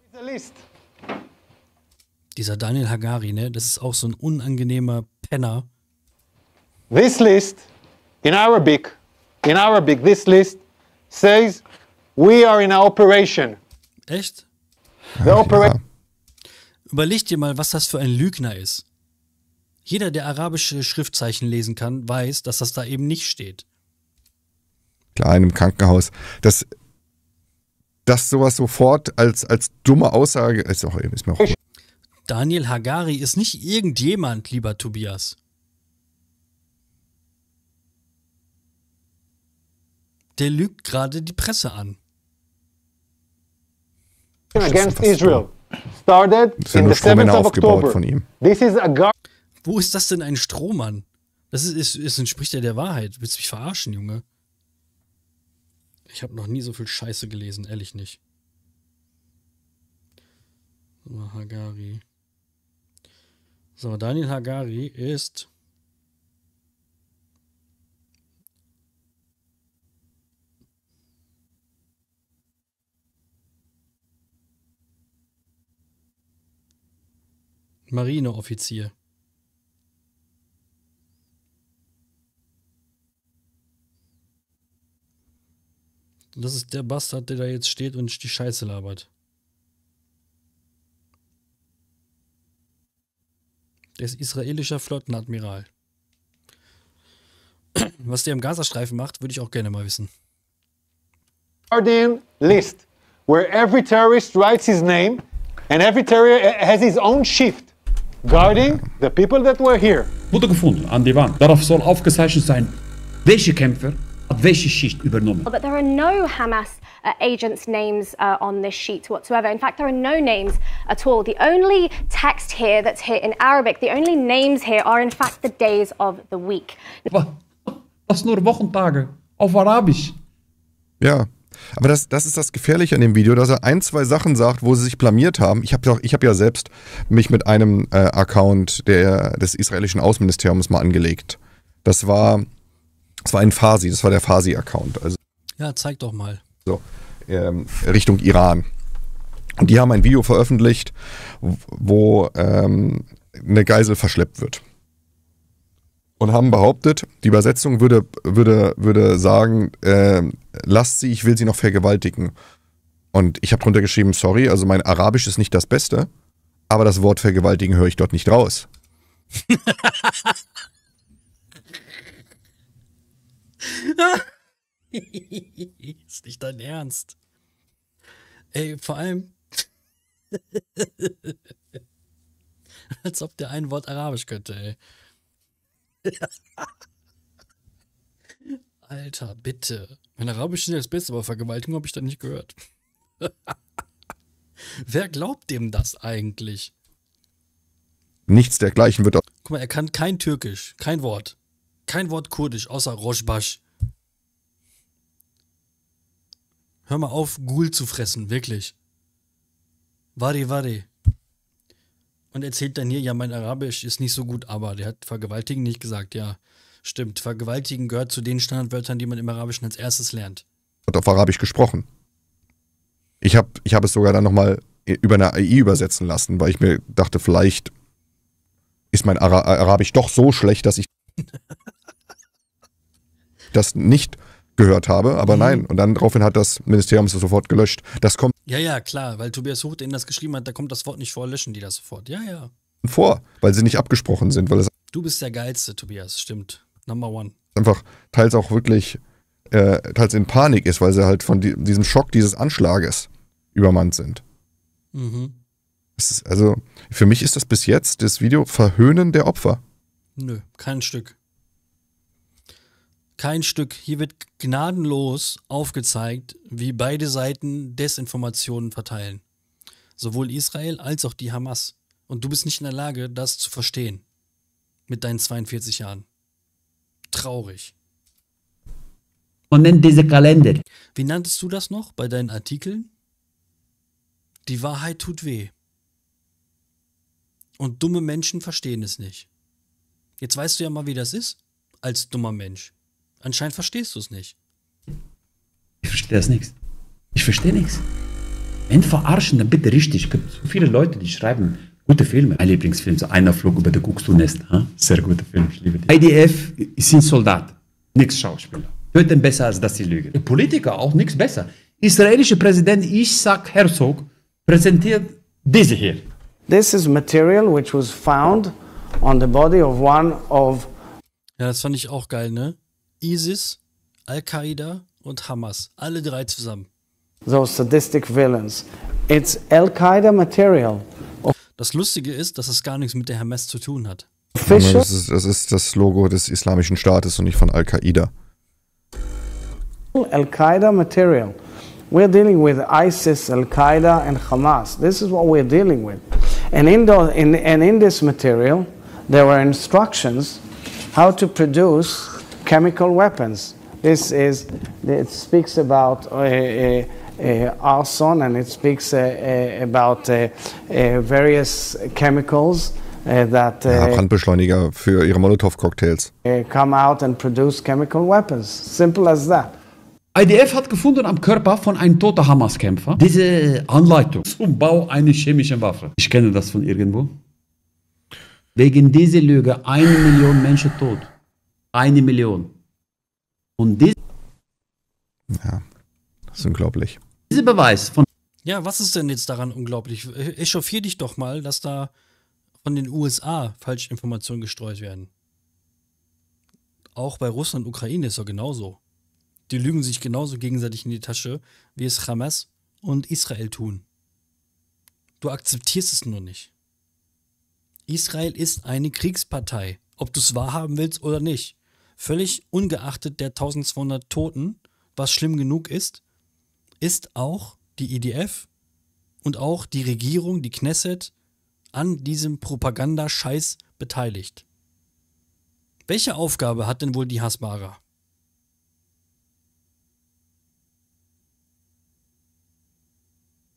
Dieser Daniel Hagari, ne? Das ist auch so ein unangenehmer Penner. This list in Arabic, in Arabic, this list says we are in a operation. Echt? The opera ja. Überleg dir mal, was das für ein Lügner ist. Jeder, der arabische Schriftzeichen lesen kann, weiß, dass das da eben nicht steht. Klar, in einem Krankenhaus. Das dass sowas sofort als, als dumme Aussage ist, auch, ist mir auch. Daniel Hagari ist nicht irgendjemand, lieber Tobias. Der lügt gerade die Presse an. Against Israel started in the 7th of October. Von ihm. This is a Wo ist das denn ein Strohmann? Das ist, ist, ist, entspricht ja der Wahrheit. Willst du mich verarschen, Junge? Ich habe noch nie so viel Scheiße gelesen, ehrlich nicht. So, Hagari. So, Daniel Hagari ist. Marineoffizier. Das ist der Bastard, der da jetzt steht und die Scheiße labert. Der ist israelischer Flottenadmiral. Was der im Gazastreifen macht, würde ich auch gerne mal wissen. Guardian list, where every terrorist writes his name and every terrorist eh, has his own shift, guarding the people that were here. Wurde gefunden an die Wand. Darauf soll aufgezeichnet sein, welche Kämpfer welche Schicht übernommen. But there are no Hamas uh, agents' names uh, on this sheet whatsoever. In fact, there are no names at all. The only text here that's here in Arabic, the only names here are in fact the days of the week. Was nur Wochentage auf Arabisch. Ja. Aber das, das ist das Gefährliche an dem Video, dass er ein, zwei Sachen sagt, wo sie sich blamiert haben. Ich habe ich hab ja selbst mich mit einem äh, Account der, des israelischen Außenministeriums mal angelegt. Das war es war ein Fasi, das war der Fasi-Account. Also, ja, zeig doch mal. So, ähm, Richtung Iran. Und die haben ein Video veröffentlicht, wo ähm, eine Geisel verschleppt wird. Und haben behauptet, die Übersetzung würde, würde, würde sagen, äh, lasst sie, ich will sie noch vergewaltigen. Und ich habe drunter geschrieben, sorry, also mein Arabisch ist nicht das Beste, aber das Wort vergewaltigen höre ich dort nicht raus. ist nicht dein Ernst. Ey, vor allem. Als ob der ein Wort Arabisch könnte, ey. Alter, bitte. Mein Arabisch ist das Beste, aber Vergewaltigung habe ich da nicht gehört. Wer glaubt dem das eigentlich? Nichts dergleichen wird. Guck mal, er kann kein Türkisch, kein Wort kein Wort kurdisch, außer Rojbasch. Hör mal auf, Gul zu fressen, wirklich. Wari, wari. Und erzählt dann hier, ja, mein Arabisch ist nicht so gut, aber der hat vergewaltigen nicht gesagt, ja. Stimmt, vergewaltigen gehört zu den Standardwörtern, die man im Arabischen als erstes lernt. Hat auf Arabisch gesprochen. Ich habe ich hab es sogar dann nochmal über eine AI übersetzen lassen, weil ich mir dachte, vielleicht ist mein Ara Arabisch doch so schlecht, dass ich das nicht gehört habe, aber mhm. nein. Und dann daraufhin hat das Ministerium es sofort gelöscht. Das kommt. Ja, ja, klar, weil Tobias Huch, ihnen das geschrieben hat, da kommt das Wort nicht vor, löschen die das sofort. Ja, ja. Vor, weil sie nicht abgesprochen sind, weil es. Du bist der geilste, Tobias, stimmt. Number one. Einfach teils auch wirklich, äh, teils in Panik ist, weil sie halt von die, diesem Schock dieses Anschlages übermannt sind. Mhm. Ist, also, für mich ist das bis jetzt das Video Verhöhnen der Opfer. Nö, kein Stück. Kein Stück. Hier wird gnadenlos aufgezeigt, wie beide Seiten Desinformationen verteilen. Sowohl Israel als auch die Hamas. Und du bist nicht in der Lage, das zu verstehen. Mit deinen 42 Jahren. Traurig. Man nennt diese Kalender. Wie nanntest du das noch bei deinen Artikeln? Die Wahrheit tut weh. Und dumme Menschen verstehen es nicht. Jetzt weißt du ja mal, wie das ist, als dummer Mensch. Anscheinend verstehst du es nicht. Ich verstehe das nichts. Ich verstehe nichts. Wenn verarschen, dann bitte richtig. Es gibt so viele Leute, die schreiben gute Filme. Mein Lieblingsfilm, so einer flog über der Kuckucksnest. Sehr guter Film, ich liebe den. IDF sind Soldat, nichts Schauspieler. Hört denn besser, als dass sie lügen. Politiker auch nichts besser. Israelischer Präsident Isaac Herzog präsentiert diese hier. This is material which was found on the body of one of ja, das fand ich auch geil, ne? ISIS, Al-Qaida und Hamas, alle drei zusammen. Those sadistic villains. It's Al-Qaida material. Das Lustige ist, dass es gar nichts mit der Hamas zu tun hat. Das ist, das ist das Logo des Islamischen Staates und nicht von Al-Qaida. Al-Qaida material. We're dealing with ISIS, Al-Qaida and Hamas. This is what we're dealing with. And in, those, in, and in this material, there were instructions how to produce chemical weapons. This is, it speaks about uh, uh, uh arson and it speaks uh, uh about uh, various chemicals Brandbeschleuniger für ihre Molotow-Cocktails. Come out and produce chemical weapons. Simple as that. IDF hat gefunden am Körper von einem toten Hamas-Kämpfer diese Anleitung zum Bau einer chemischen Waffe. Ich kenne das von irgendwo. Wegen dieser Lüge eine Million Menschen tot. Eine Million. Und diese. Ja, das ist unglaublich. Dieser Beweis von. Ja, was ist denn jetzt daran unglaublich? Echauffier dich doch mal, dass da von den USA Falschinformationen gestreut werden. Auch bei Russland und Ukraine ist doch genauso. Die lügen sich genauso gegenseitig in die Tasche, wie es Hamas und Israel tun. Du akzeptierst es nur nicht. Israel ist eine Kriegspartei, ob du es wahrhaben willst oder nicht. Völlig ungeachtet der 1200 Toten, was schlimm genug ist, ist auch die IDF und auch die Regierung, die Knesset, an diesem Propagandascheiß beteiligt. Welche Aufgabe hat denn wohl die Hasbara?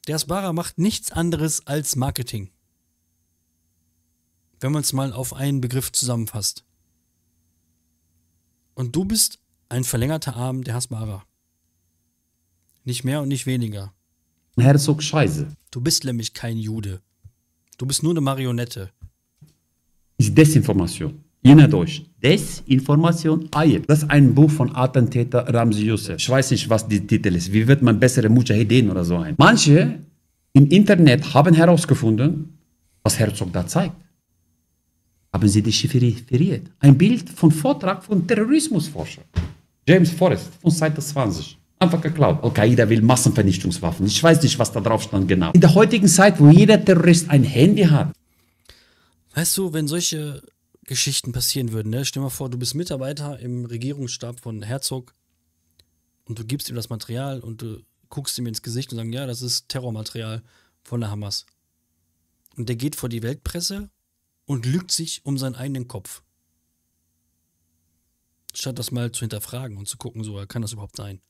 Der Hasbara macht nichts anderes als Marketing wenn man es mal auf einen Begriff zusammenfasst. Und du bist ein verlängerter Arm der Hasmara. Nicht mehr und nicht weniger. Herzog Scheiße. Du bist nämlich kein Jude. Du bist nur eine Marionette. Ist Desinformation. Jener Deutsch. Desinformation. Ayel. Ah, das ist ein Buch von Attentäter Ramzi Youssef. Ich weiß nicht, was der Titel ist. Wie wird man bessere Mujahideen oder so ein? Manche im Internet haben herausgefunden, was Herzog da zeigt haben sie dechiffriert. Ein Bild von Vortrag von Terrorismusforscher. James Forrest von Seite 20. Einfach geklaut. Al-Qaida will Massenvernichtungswaffen. Ich weiß nicht, was da drauf stand genau. In der heutigen Zeit, wo jeder Terrorist ein Handy hat. Weißt du, wenn solche Geschichten passieren würden, ne? stell dir mal vor, du bist Mitarbeiter im Regierungsstab von Herzog und du gibst ihm das Material und du guckst ihm ins Gesicht und sagst, ja, das ist Terrormaterial von der Hamas. Und der geht vor die Weltpresse und lügt sich um seinen eigenen Kopf. Statt das mal zu hinterfragen und zu gucken, so kann das überhaupt sein.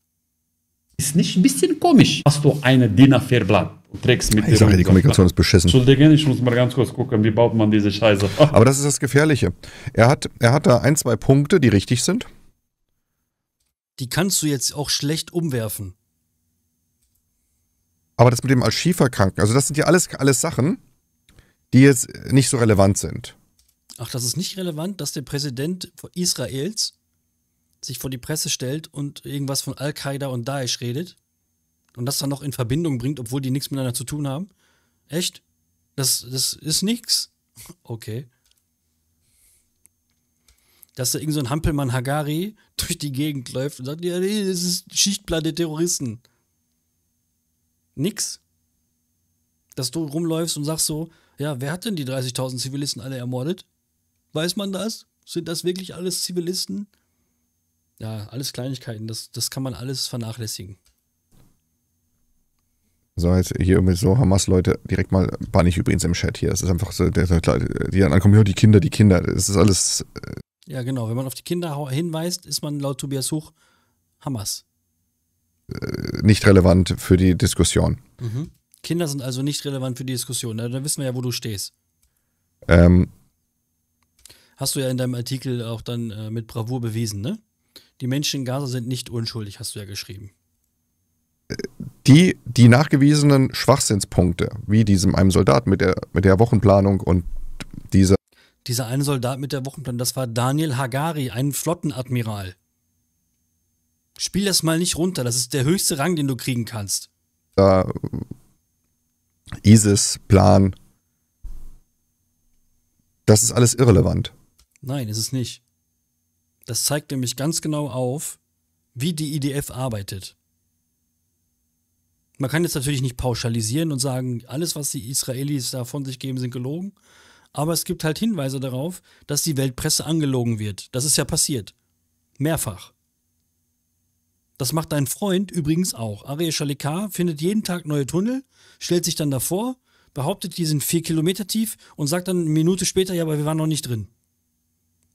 Ist nicht ein bisschen komisch, hast du eine DIN A4-Blatt und trägst mit Ich sage dir, die Kommunikation ist beschissen. Entschuldigung, ich muss mal ganz kurz gucken, wie baut man diese Scheiße. Aber das ist das Gefährliche. Er hat, er hat da ein, zwei Punkte, die richtig sind. Die kannst du jetzt auch schlecht umwerfen. Aber das mit dem als Schieferkranken, also das sind ja alles, alles Sachen, die jetzt nicht so relevant sind. Ach, das ist nicht relevant, dass der Präsident Israels sich vor die Presse stellt und irgendwas von Al-Qaida und Daesh redet und das dann noch in Verbindung bringt, obwohl die nichts miteinander zu tun haben. Echt? Das, das ist nichts? Okay. Dass da irgendein so Hampelmann Hagari durch die Gegend läuft und sagt, ja, nee, das ist Schichtplan der Terroristen. Nix. Dass du rumläufst und sagst so, ja, wer hat denn die 30.000 Zivilisten alle ermordet? Weiß man das? Sind das wirklich alles Zivilisten? Ja, alles Kleinigkeiten, das, das kann man alles vernachlässigen. So, jetzt hier irgendwie so Hamas-Leute direkt mal, war nicht übrigens im Chat hier, das ist einfach so, der, der, die dann ankommen, die Kinder, die Kinder, das ist alles. Äh ja, genau, wenn man auf die Kinder hinweist, ist man laut Tobias Huch Hamas. Äh, nicht relevant für die Diskussion. Mhm. Kinder sind also nicht relevant für die Diskussion. Ne? Da wissen wir ja, wo du stehst. Ähm. Hast du ja in deinem Artikel auch dann äh, mit Bravour bewiesen, ne? Die Menschen in Gaza sind nicht unschuldig, hast du ja geschrieben. Die, die nachgewiesenen Schwachsinnspunkte, wie diesem einem Soldat mit der, mit der Wochenplanung und dieser. Dieser eine Soldat mit der Wochenplanung, das war Daniel Hagari, ein Flottenadmiral. Spiel das mal nicht runter, das ist der höchste Rang, den du kriegen kannst. Da ISIS-Plan. Das ist alles irrelevant. Nein, ist es nicht. Das zeigt nämlich ganz genau auf, wie die IDF arbeitet. Man kann jetzt natürlich nicht pauschalisieren und sagen, alles, was die Israelis da von sich geben, sind gelogen. Aber es gibt halt Hinweise darauf, dass die Weltpresse angelogen wird. Das ist ja passiert. Mehrfach. Das macht dein Freund übrigens auch. Ariel Chalikar findet jeden Tag neue Tunnel, stellt sich dann davor, behauptet, die sind vier Kilometer tief und sagt dann eine Minute später, ja, aber wir waren noch nicht drin.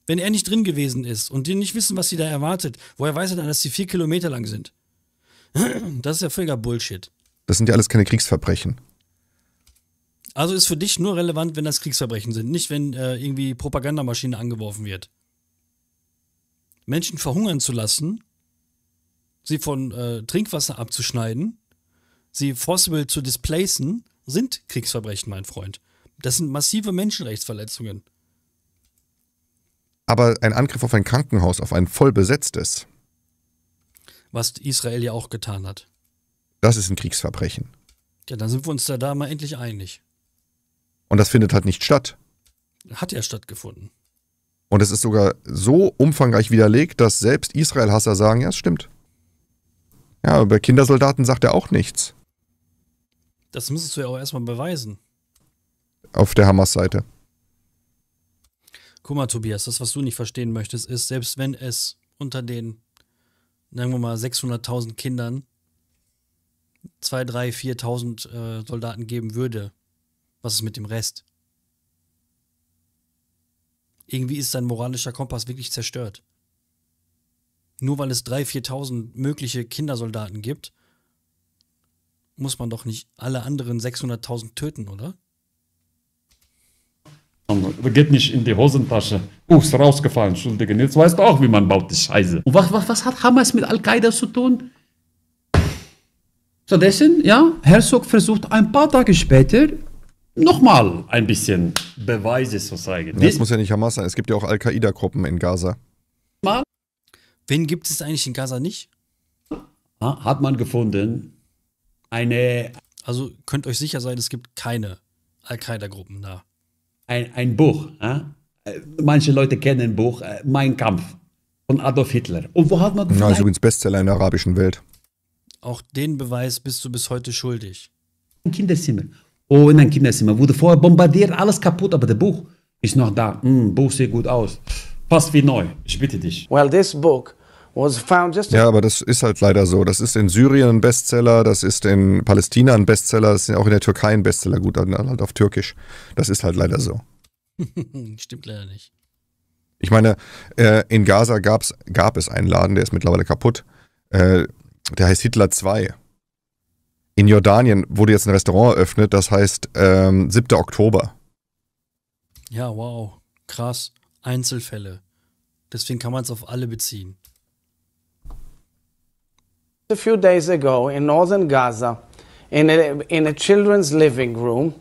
Wenn er nicht drin gewesen ist und die nicht wissen, was sie da erwartet, woher weiß er dann, dass sie vier Kilometer lang sind? Das ist ja völliger Bullshit. Das sind ja alles keine Kriegsverbrechen. Also ist für dich nur relevant, wenn das Kriegsverbrechen sind, nicht wenn äh, irgendwie Propagandamaschine angeworfen wird. Menschen verhungern zu lassen, sie von äh, Trinkwasser abzuschneiden, sie forcible zu displacen, sind Kriegsverbrechen, mein Freund. Das sind massive Menschenrechtsverletzungen. Aber ein Angriff auf ein Krankenhaus, auf ein vollbesetztes. Was Israel ja auch getan hat. Das ist ein Kriegsverbrechen. Ja, dann sind wir uns da, da mal endlich einig. Und das findet halt nicht statt. Hat ja stattgefunden. Und es ist sogar so umfangreich widerlegt, dass selbst Israel-Hasser sagen, ja, es stimmt. Ja, aber bei Kindersoldaten sagt er auch nichts. Das müsstest du ja auch erstmal beweisen. Auf der Hamas-Seite. Guck mal, Tobias, das, was du nicht verstehen möchtest, ist, selbst wenn es unter den, sagen wir mal, 600.000 Kindern 2, 3, 4.000 äh, Soldaten geben würde, was ist mit dem Rest? Irgendwie ist dein moralischer Kompass wirklich zerstört nur weil es 3.000, 4.000 mögliche Kindersoldaten gibt, muss man doch nicht alle anderen 600.000 töten, oder? Geht nicht in die Hosentasche. Ups, rausgefallen, Entschuldigen. Jetzt weißt du auch, wie man baut die Scheiße. Und was, was, was hat Hamas mit Al-Qaida zu tun? Stattdessen, ja, Herzog versucht ein paar Tage später nochmal ein bisschen Beweise zu zeigen. Das muss ja nicht Hamas sein, es gibt ja auch Al-Qaida-Gruppen in Gaza. Mal Wen gibt es eigentlich in Gaza nicht? Hat man gefunden. Eine. Also könnt euch sicher sein, es gibt keine Al-Qaida-Gruppen da. Ein, ein Buch. Äh? Manche Leute kennen ein Buch, äh, Mein Kampf von Adolf Hitler. Und wo hat man gefunden? Ja, ist übrigens Bestseller in der arabischen Welt. Auch den Beweis bist du bis heute schuldig. Ein Kinderzimmer. Oh, in ein Kinderzimmer. Wurde vorher bombardiert, alles kaputt, aber der Buch ist noch da. Mm, Buch sieht gut aus. Passt wie neu. Ich bitte dich. Well, this book ja, aber das ist halt leider so. Das ist in Syrien ein Bestseller, das ist in Palästina ein Bestseller, das ist auch in der Türkei ein Bestseller, gut, dann halt auf Türkisch. Das ist halt leider so. Stimmt leider nicht. Ich meine, äh, in Gaza gab's, gab es einen Laden, der ist mittlerweile kaputt. Äh, der heißt Hitler 2. In Jordanien wurde jetzt ein Restaurant eröffnet, das heißt ähm, 7. Oktober. Ja, wow. Krass. Einzelfälle. Deswegen kann man es auf alle beziehen a few days ago in northern Gaza in a, in a children's living room,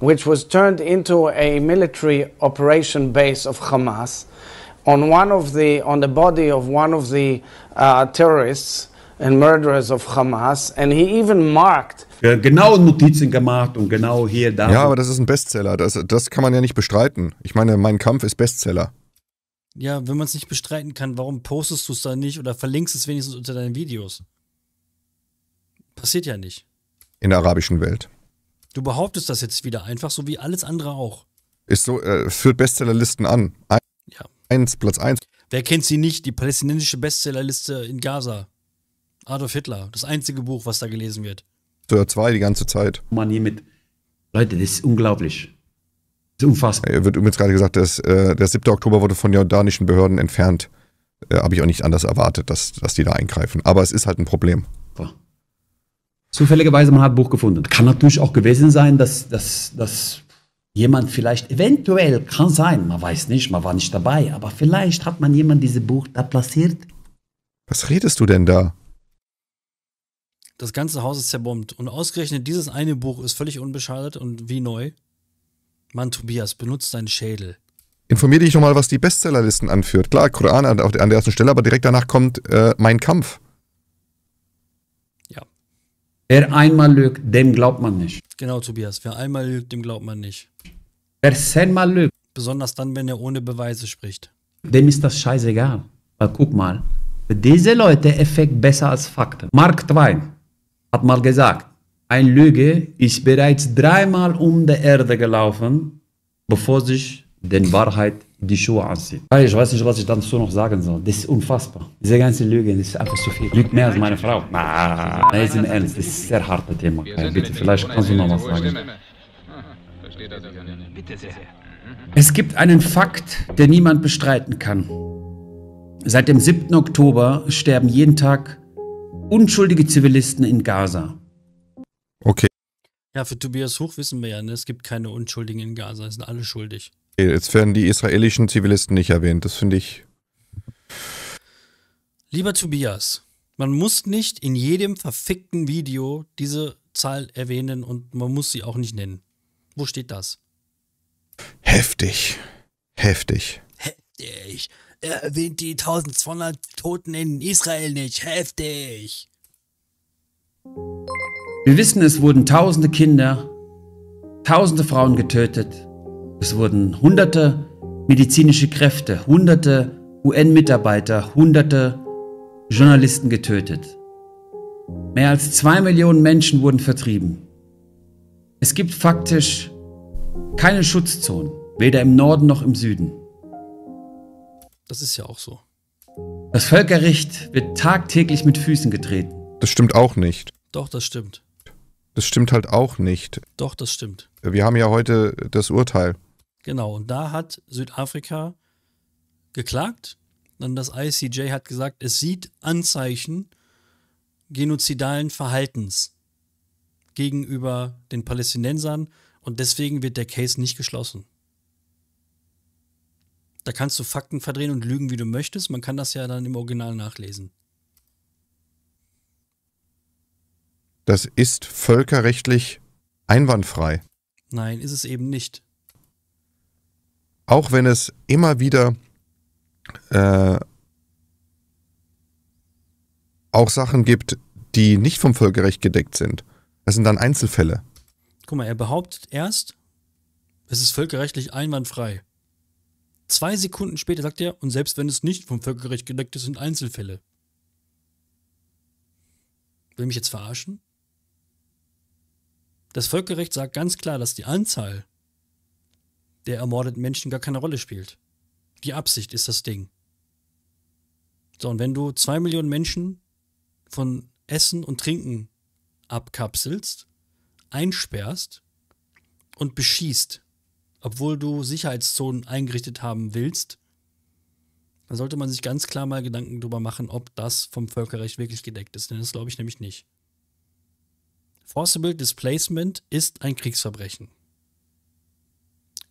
which was turned into a military operation base of Hamas, on one of the on the body of one of the uh, terrorists and murderers of Hamas, and he even marked. Ja, genau Notizen gemacht und genau hier da. Ja, aber das ist ein Bestseller. Das, das kann man ja nicht bestreiten. Ich meine, mein Kampf ist Bestseller. Ja, wenn man es nicht bestreiten kann, warum postest du es dann nicht oder verlinkst es wenigstens unter deinen Videos? Passiert ja nicht. In der arabischen Welt. Du behauptest das jetzt wieder einfach, so wie alles andere auch. Ist so, äh, führt Bestsellerlisten an. Ein, ja. Eins, Platz 1. Wer kennt sie nicht? Die palästinensische Bestsellerliste in Gaza. Adolf Hitler, das einzige Buch, was da gelesen wird. Sir 2 die ganze Zeit. Man hier mit. Leute, das ist unglaublich. Das ist unfassbar. Er äh, wird übrigens gerade gesagt, dass, äh, der 7. Oktober wurde von jordanischen Behörden entfernt. Äh, Habe ich auch nicht anders erwartet, dass, dass die da eingreifen. Aber es ist halt ein Problem. Boah zufälligerweise man hat Buch gefunden. Kann natürlich auch gewesen sein, dass, dass, dass jemand vielleicht, eventuell, kann sein, man weiß nicht, man war nicht dabei, aber vielleicht hat man jemand dieses Buch da platziert. Was redest du denn da? Das ganze Haus ist zerbombt und ausgerechnet dieses eine Buch ist völlig unbeschadet und wie neu. Mann, Tobias, benutzt deinen Schädel. Informier dich nochmal, was die Bestsellerlisten anführt. Klar, Koran an, der ersten Stelle, aber direkt danach kommt äh, Mein Kampf. Wer einmal lügt, dem glaubt man nicht. Genau, Tobias. Wer einmal lügt, dem glaubt man nicht. Wer zehnmal lügt. Besonders dann, wenn er ohne Beweise spricht. Dem ist das scheißegal. Weil guck mal, für diese Leute Effekt besser als Fakten. Mark Twain hat mal gesagt, ein Lüge ist bereits dreimal um die Erde gelaufen, bevor sich den Wahrheit die Schuhe anzieht. Ich weiß nicht, was ich dazu noch sagen soll. Das ist unfassbar. Diese ganze Lüge, das ist einfach zu viel. Lügt mehr als meine Frau. nein, ist im Ernst, das ist ein sehr hartes Thema. Okay, bitte, vielleicht kannst du noch was sagen. Es gibt einen Fakt, der niemand bestreiten kann. Seit dem 7. Oktober sterben jeden Tag unschuldige Zivilisten in Gaza. Okay. Ja, für Tobias Hoch wissen wir ja, ne? es gibt keine Unschuldigen in Gaza, es sind alle schuldig. Jetzt werden die israelischen Zivilisten nicht erwähnt. Das finde ich. Lieber Tobias, man muss nicht in jedem verfickten Video diese Zahl erwähnen und man muss sie auch nicht nennen. Wo steht das? Heftig. Heftig. Heftig. Er erwähnt die 1200 Toten in Israel nicht. Heftig. Wir wissen, es wurden tausende Kinder, tausende Frauen getötet. Es wurden hunderte medizinische Kräfte, hunderte UN-Mitarbeiter, hunderte Journalisten getötet. Mehr als zwei Millionen Menschen wurden vertrieben. Es gibt faktisch keine Schutzzonen, weder im Norden noch im Süden. Das ist ja auch so. Das Völkerrecht wird tagtäglich mit Füßen getreten. Das stimmt auch nicht. Doch, das stimmt. Das stimmt halt auch nicht. Doch, das stimmt. Wir haben ja heute das Urteil. Genau, und da hat Südafrika geklagt. Dann das ICJ hat gesagt, es sieht Anzeichen genozidalen Verhaltens gegenüber den Palästinensern und deswegen wird der Case nicht geschlossen. Da kannst du Fakten verdrehen und lügen, wie du möchtest. Man kann das ja dann im Original nachlesen. Das ist völkerrechtlich einwandfrei. Nein, ist es eben nicht auch wenn es immer wieder äh, auch Sachen gibt, die nicht vom Völkerrecht gedeckt sind. Das sind dann Einzelfälle. Guck mal, er behauptet erst, es ist völkerrechtlich einwandfrei. Zwei Sekunden später sagt er, und selbst wenn es nicht vom Völkerrecht gedeckt ist, sind Einzelfälle. Will mich jetzt verarschen? Das Völkerrecht sagt ganz klar, dass die Anzahl der ermordeten Menschen gar keine Rolle spielt. Die Absicht ist das Ding. So, und wenn du zwei Millionen Menschen von Essen und Trinken abkapselst, einsperrst und beschießt, obwohl du Sicherheitszonen eingerichtet haben willst, dann sollte man sich ganz klar mal Gedanken darüber machen, ob das vom Völkerrecht wirklich gedeckt ist, denn das glaube ich nämlich nicht. Forcible Displacement ist ein Kriegsverbrechen.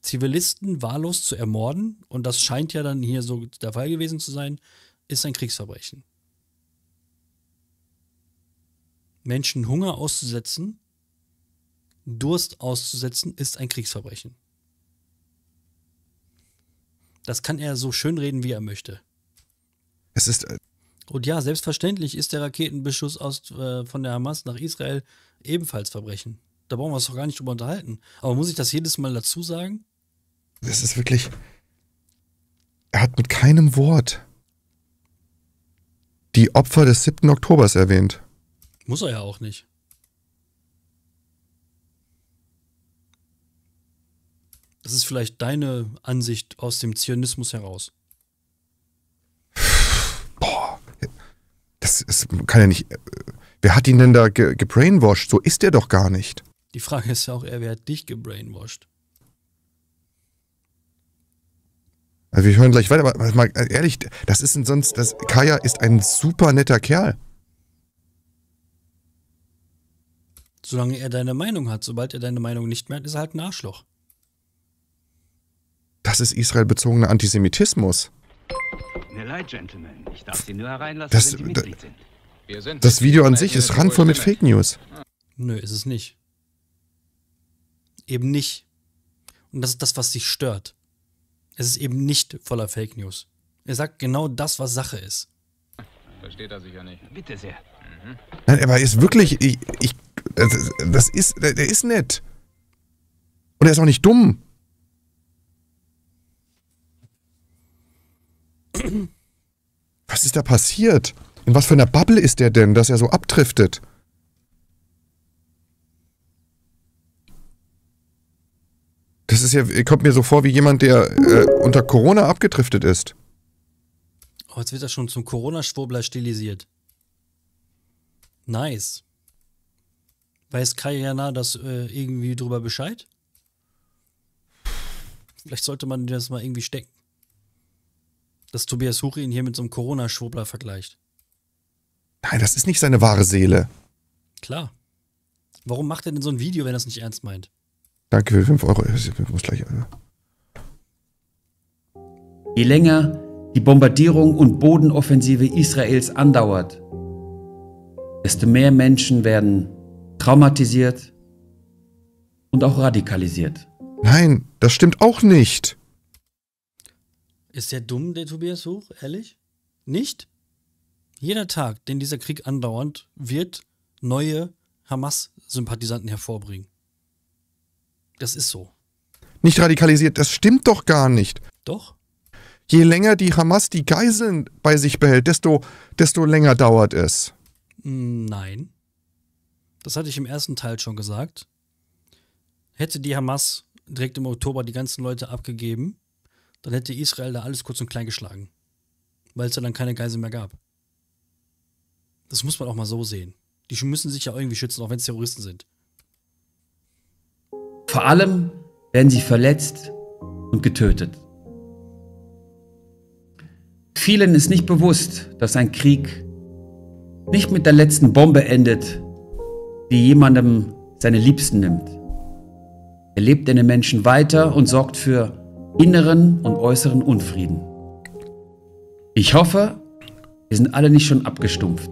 Zivilisten wahllos zu ermorden, und das scheint ja dann hier so der Fall gewesen zu sein, ist ein Kriegsverbrechen. Menschen Hunger auszusetzen, Durst auszusetzen, ist ein Kriegsverbrechen. Das kann er so schön reden, wie er möchte. Es ist. Äh und ja, selbstverständlich ist der Raketenbeschuss aus, äh, von der Hamas nach Israel ebenfalls Verbrechen. Da brauchen wir uns doch gar nicht drüber unterhalten. Aber muss ich das jedes Mal dazu sagen? das ist wirklich. Er hat mit keinem Wort die Opfer des 7. Oktobers erwähnt. Muss er ja auch nicht. Das ist vielleicht deine Ansicht aus dem Zionismus heraus. Boah, das ist, kann ja nicht. Wer hat ihn denn da gebrainwashed? So ist er doch gar nicht. Die Frage ist ja auch eher, wer hat dich gebrainwashed? Also wir hören gleich weiter, aber mal ehrlich, das ist ein sonst, das, Kaya ist ein super netter Kerl. Solange er deine Meinung hat, sobald er deine Meinung nicht mehr hat, ist er halt ein Arschloch. Das ist israelbezogener Antisemitismus. Mir leid, Gentlemen. Ich darf Sie nur hereinlassen, wenn Sie Mitglied sind das Video an sich ist randvoll mit Fake News. Nö, ist es nicht. Eben nicht. Und das ist das, was dich stört. Es ist eben nicht voller Fake News. Er sagt genau das, was Sache ist. Versteht er sicher nicht. Bitte sehr. Mhm. Nein, aber er ist wirklich. Ich, ich, das ist. Der ist nett. Und er ist auch nicht dumm. Was ist da passiert? In was für einer Bubble ist der denn, dass er so abdriftet? Das ist ja, kommt mir so vor wie jemand, der äh, unter Corona abgedriftet ist. Oh, jetzt wird er schon zum Corona-Schwurbler stilisiert. Nice. Weiß Kayana das äh, irgendwie drüber Bescheid? Vielleicht sollte man das mal irgendwie stecken. Dass Tobias Huche ihn hier mit so einem Corona-Schwurbler vergleicht. Nein, das ist nicht seine wahre Seele. Klar. Warum macht er denn so ein Video, wenn er es nicht ernst meint? Danke für 5 Euro. Ich muss gleich einer. Je länger die Bombardierung und Bodenoffensive Israels andauert, desto mehr Menschen werden traumatisiert und auch radikalisiert. Nein, das stimmt auch nicht. Ist der dumm, der Tobias Hoch, ehrlich? Nicht? Jeder Tag, den dieser Krieg andauert, wird, neue Hamas-Sympathisanten hervorbringen. Das ist so. Nicht radikalisiert, das stimmt doch gar nicht. Doch. Je länger die Hamas die Geiseln bei sich behält, desto, desto länger dauert es. Nein. Das hatte ich im ersten Teil schon gesagt. Hätte die Hamas direkt im Oktober die ganzen Leute abgegeben, dann hätte Israel da alles kurz und klein geschlagen. Weil es ja dann keine Geiseln mehr gab. Das muss man auch mal so sehen. Die müssen sich ja irgendwie schützen, auch wenn es Terroristen sind. Vor allem werden sie verletzt und getötet. Vielen ist nicht bewusst, dass ein Krieg nicht mit der letzten Bombe endet, die jemandem seine Liebsten nimmt. Er lebt in den Menschen weiter und sorgt für inneren und äußeren Unfrieden. Ich hoffe, wir sind alle nicht schon abgestumpft.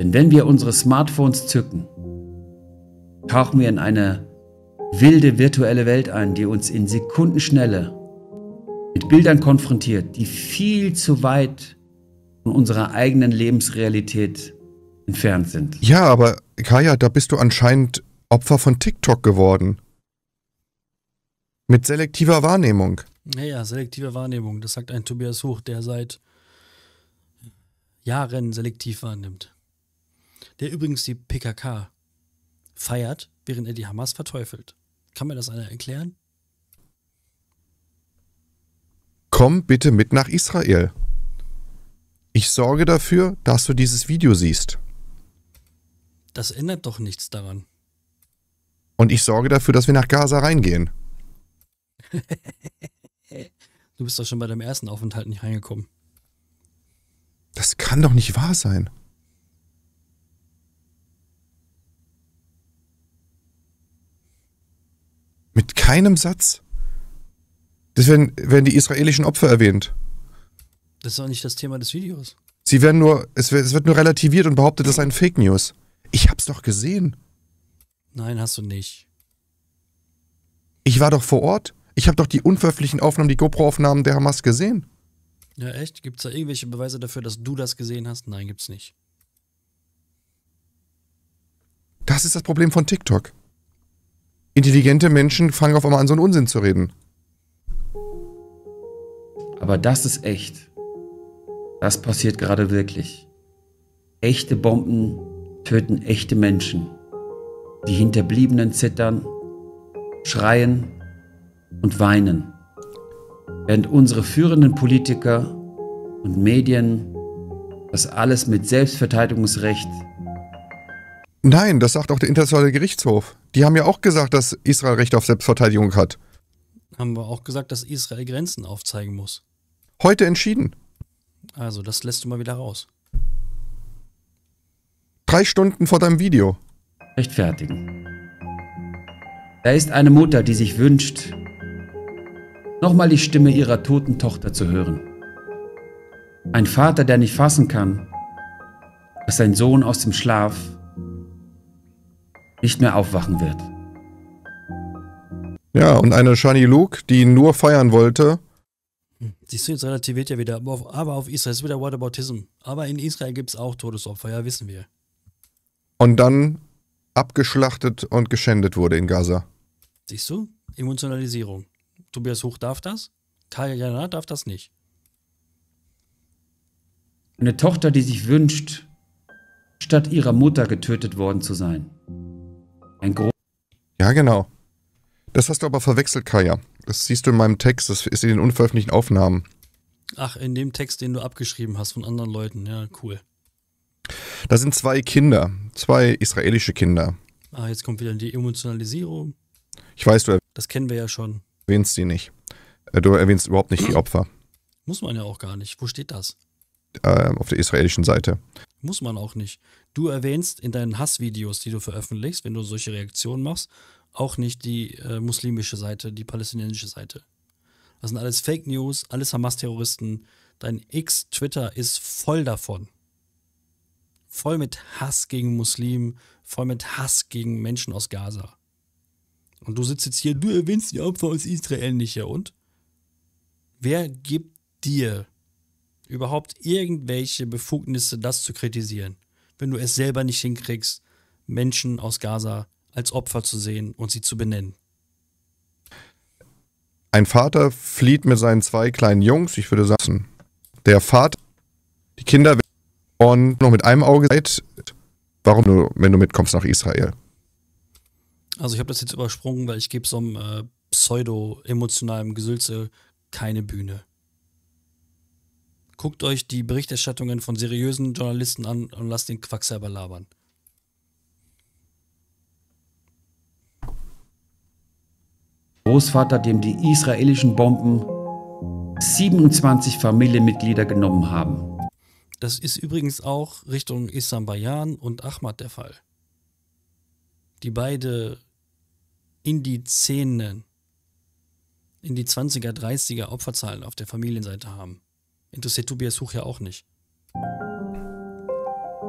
Denn wenn wir unsere Smartphones zücken, tauchen wir in eine wilde virtuelle Welt ein, die uns in Sekundenschnelle mit Bildern konfrontiert, die viel zu weit von unserer eigenen Lebensrealität entfernt sind. Ja, aber Kaya, da bist du anscheinend Opfer von TikTok geworden. Mit selektiver Wahrnehmung. Naja, selektive Wahrnehmung, das sagt ein Tobias Hoch, der seit Jahren selektiv wahrnimmt. Der übrigens die PKK feiert, während er die Hamas verteufelt. Kann mir das einer erklären? Komm bitte mit nach Israel. Ich sorge dafür, dass du dieses Video siehst. Das ändert doch nichts daran. Und ich sorge dafür, dass wir nach Gaza reingehen. du bist doch schon bei deinem ersten Aufenthalt nicht reingekommen. Das kann doch nicht wahr sein. Mit keinem Satz. Das werden, werden die israelischen Opfer erwähnt. Das ist auch nicht das Thema des Videos. Sie werden nur, es wird, es wird nur relativiert und behauptet, das sei ein Fake News. Ich hab's doch gesehen. Nein, hast du nicht. Ich war doch vor Ort. Ich habe doch die unveröffentlichten Aufnahmen, die GoPro-Aufnahmen der Hamas gesehen. Ja, echt? Gibt's da irgendwelche Beweise dafür, dass du das gesehen hast? Nein, gibt's nicht. Das ist das Problem von TikTok intelligente Menschen fangen auf einmal an, so einen Unsinn zu reden. Aber das ist echt. Das passiert gerade wirklich. Echte Bomben töten echte Menschen. Die Hinterbliebenen zittern, schreien und weinen. Während unsere führenden Politiker und Medien das alles mit Selbstverteidigungsrecht. Nein, das sagt auch der internationale Gerichtshof. Die haben ja auch gesagt, dass Israel Recht auf Selbstverteidigung hat. Haben wir auch gesagt, dass Israel Grenzen aufzeigen muss. Heute entschieden. Also, das lässt du mal wieder raus. Drei Stunden vor deinem Video. Rechtfertigen. Da ist eine Mutter, die sich wünscht, nochmal die Stimme ihrer toten Tochter zu hören. Ein Vater, der nicht fassen kann, dass sein Sohn aus dem Schlaf nicht mehr aufwachen wird. Ja, und eine Shani Luke, die nur feiern wollte. Siehst du, jetzt relativiert ja wieder. Aber auf, aber auf Israel ist wieder Whataboutism. Aber in Israel gibt es auch Todesopfer, ja, wissen wir. Und dann abgeschlachtet und geschändet wurde in Gaza. Siehst du? Emotionalisierung. Tobias Hoch darf das, Kaya Jana darf das nicht. Eine Tochter, die sich wünscht, statt ihrer Mutter getötet worden zu sein. Ein Gro ja, genau. Das hast du aber verwechselt, Kaya. Das siehst du in meinem Text, das ist in den unveröffentlichten Aufnahmen. Ach, in dem Text, den du abgeschrieben hast von anderen Leuten. Ja, cool. Da sind zwei Kinder, zwei israelische Kinder. Ah, jetzt kommt wieder die Emotionalisierung. Ich weiß, du das kennen wir ja schon. erwähnst sie nicht. Äh, du erwähnst überhaupt nicht die Opfer. Muss man ja auch gar nicht. Wo steht das? Äh, auf der israelischen Seite. Muss man auch nicht. Du erwähnst in deinen Hassvideos, die du veröffentlichst, wenn du solche Reaktionen machst, auch nicht die äh, muslimische Seite, die palästinensische Seite. Das sind alles Fake News, alles Hamas-Terroristen. Dein X-Twitter ist voll davon. Voll mit Hass gegen Muslimen, voll mit Hass gegen Menschen aus Gaza. Und du sitzt jetzt hier, du erwähnst die Opfer aus Israel nicht, ja und? Wer gibt dir überhaupt irgendwelche Befugnisse, das zu kritisieren? wenn du es selber nicht hinkriegst, Menschen aus Gaza als Opfer zu sehen und sie zu benennen. Ein Vater flieht mit seinen zwei kleinen Jungs, ich würde sagen, der Vater, die Kinder und noch mit einem Auge seid, warum du, wenn du mitkommst nach Israel? Also ich habe das jetzt übersprungen, weil ich gebe so einem äh, pseudo-emotionalen Gesülze keine Bühne. Guckt euch die Berichterstattungen von seriösen Journalisten an und lasst den Quack selber labern. Großvater, dem die israelischen Bomben 27 Familienmitglieder genommen haben. Das ist übrigens auch Richtung Issam Bayan und Ahmad der Fall. Die beide in die Zehnen, in die 20er, 30er Opferzahlen auf der Familienseite haben interessiert Tobias Huch ja auch nicht.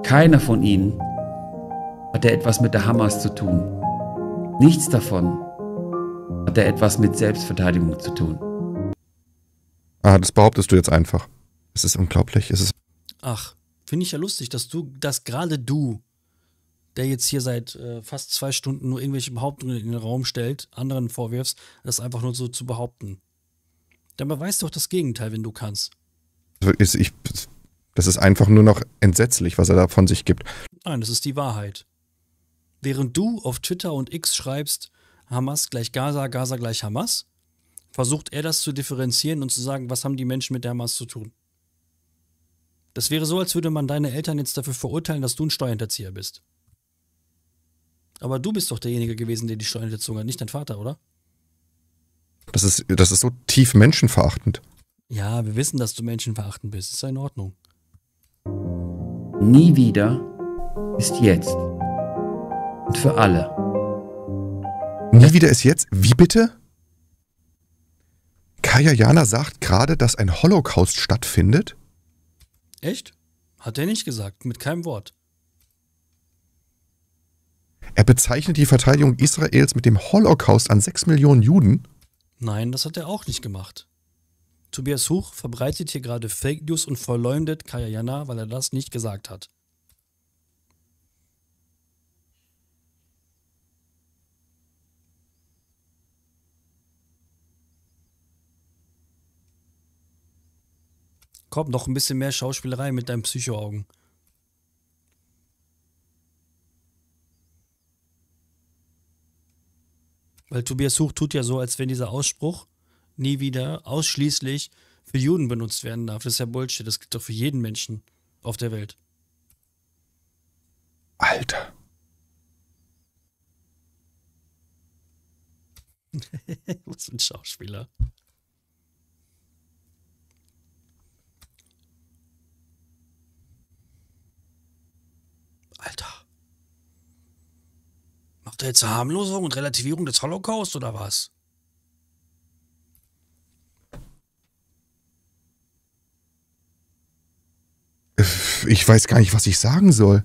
Keiner von ihnen hatte etwas mit der Hamas zu tun. Nichts davon hatte etwas mit Selbstverteidigung zu tun. Ah, das behauptest du jetzt einfach. Es ist unglaublich. Es ist Ach, finde ich ja lustig, dass du, dass gerade du, der jetzt hier seit äh, fast zwei Stunden nur irgendwelche Behauptungen in den Raum stellt, anderen vorwirfst, das einfach nur so zu behaupten. Dann beweist doch das Gegenteil, wenn du kannst. Ist, ich, das ist einfach nur noch entsetzlich, was er da von sich gibt. Nein, das ist die Wahrheit. Während du auf Twitter und X schreibst, Hamas gleich Gaza, Gaza gleich Hamas, versucht er das zu differenzieren und zu sagen, was haben die Menschen mit der Hamas zu tun. Das wäre so, als würde man deine Eltern jetzt dafür verurteilen, dass du ein Steuerhinterzieher bist. Aber du bist doch derjenige gewesen, der die Steuern hinterzogen hat, nicht dein Vater, oder? Das ist, das ist so tief menschenverachtend. Ja, wir wissen, dass du menschenverachtend bist. Ist ja in Ordnung. Nie wieder ist jetzt. Und für alle. Nie wieder ist jetzt? Wie bitte? Kaya Jana sagt gerade, dass ein Holocaust stattfindet? Echt? Hat er nicht gesagt, mit keinem Wort. Er bezeichnet die Verteidigung Israels mit dem Holocaust an sechs Millionen Juden? Nein, das hat er auch nicht gemacht. Tobias Huch verbreitet hier gerade Fake News und verleumdet Kaya Jana, weil er das nicht gesagt hat. Komm, noch ein bisschen mehr Schauspielerei mit deinen Psychoaugen. Weil Tobias Huch tut ja so, als wenn dieser Ausspruch nie wieder ausschließlich für Juden benutzt werden darf. Das ist ja Bullshit. Das gilt doch für jeden Menschen auf der Welt. Alter. Was für ein Schauspieler. Alter. Macht er jetzt Verharmlosung und Relativierung des Holocaust oder was? Äh, ich weiß gar nicht, was ich sagen soll.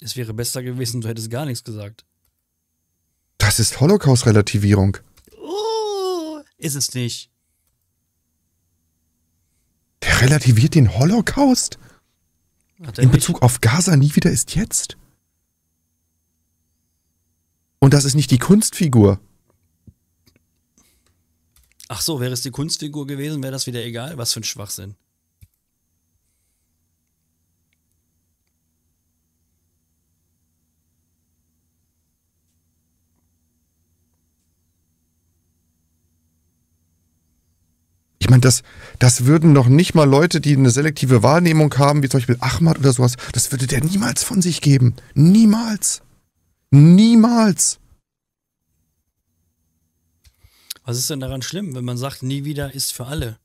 Es wäre besser gewesen, du hättest gar nichts gesagt. Das ist Holocaust-Relativierung. Oh, ist es nicht. Der relativiert den Holocaust? In Bezug nicht? auf Gaza nie wieder ist jetzt? Und das ist nicht die Kunstfigur. Ach so, wäre es die Kunstfigur gewesen, wäre das wieder egal? Was für ein Schwachsinn. Ich meine, das, das würden noch nicht mal Leute, die eine selektive Wahrnehmung haben, wie zum Beispiel Ahmad oder sowas, das würde der niemals von sich geben. Niemals. Niemals. Was ist denn daran schlimm, wenn man sagt, nie wieder ist für alle?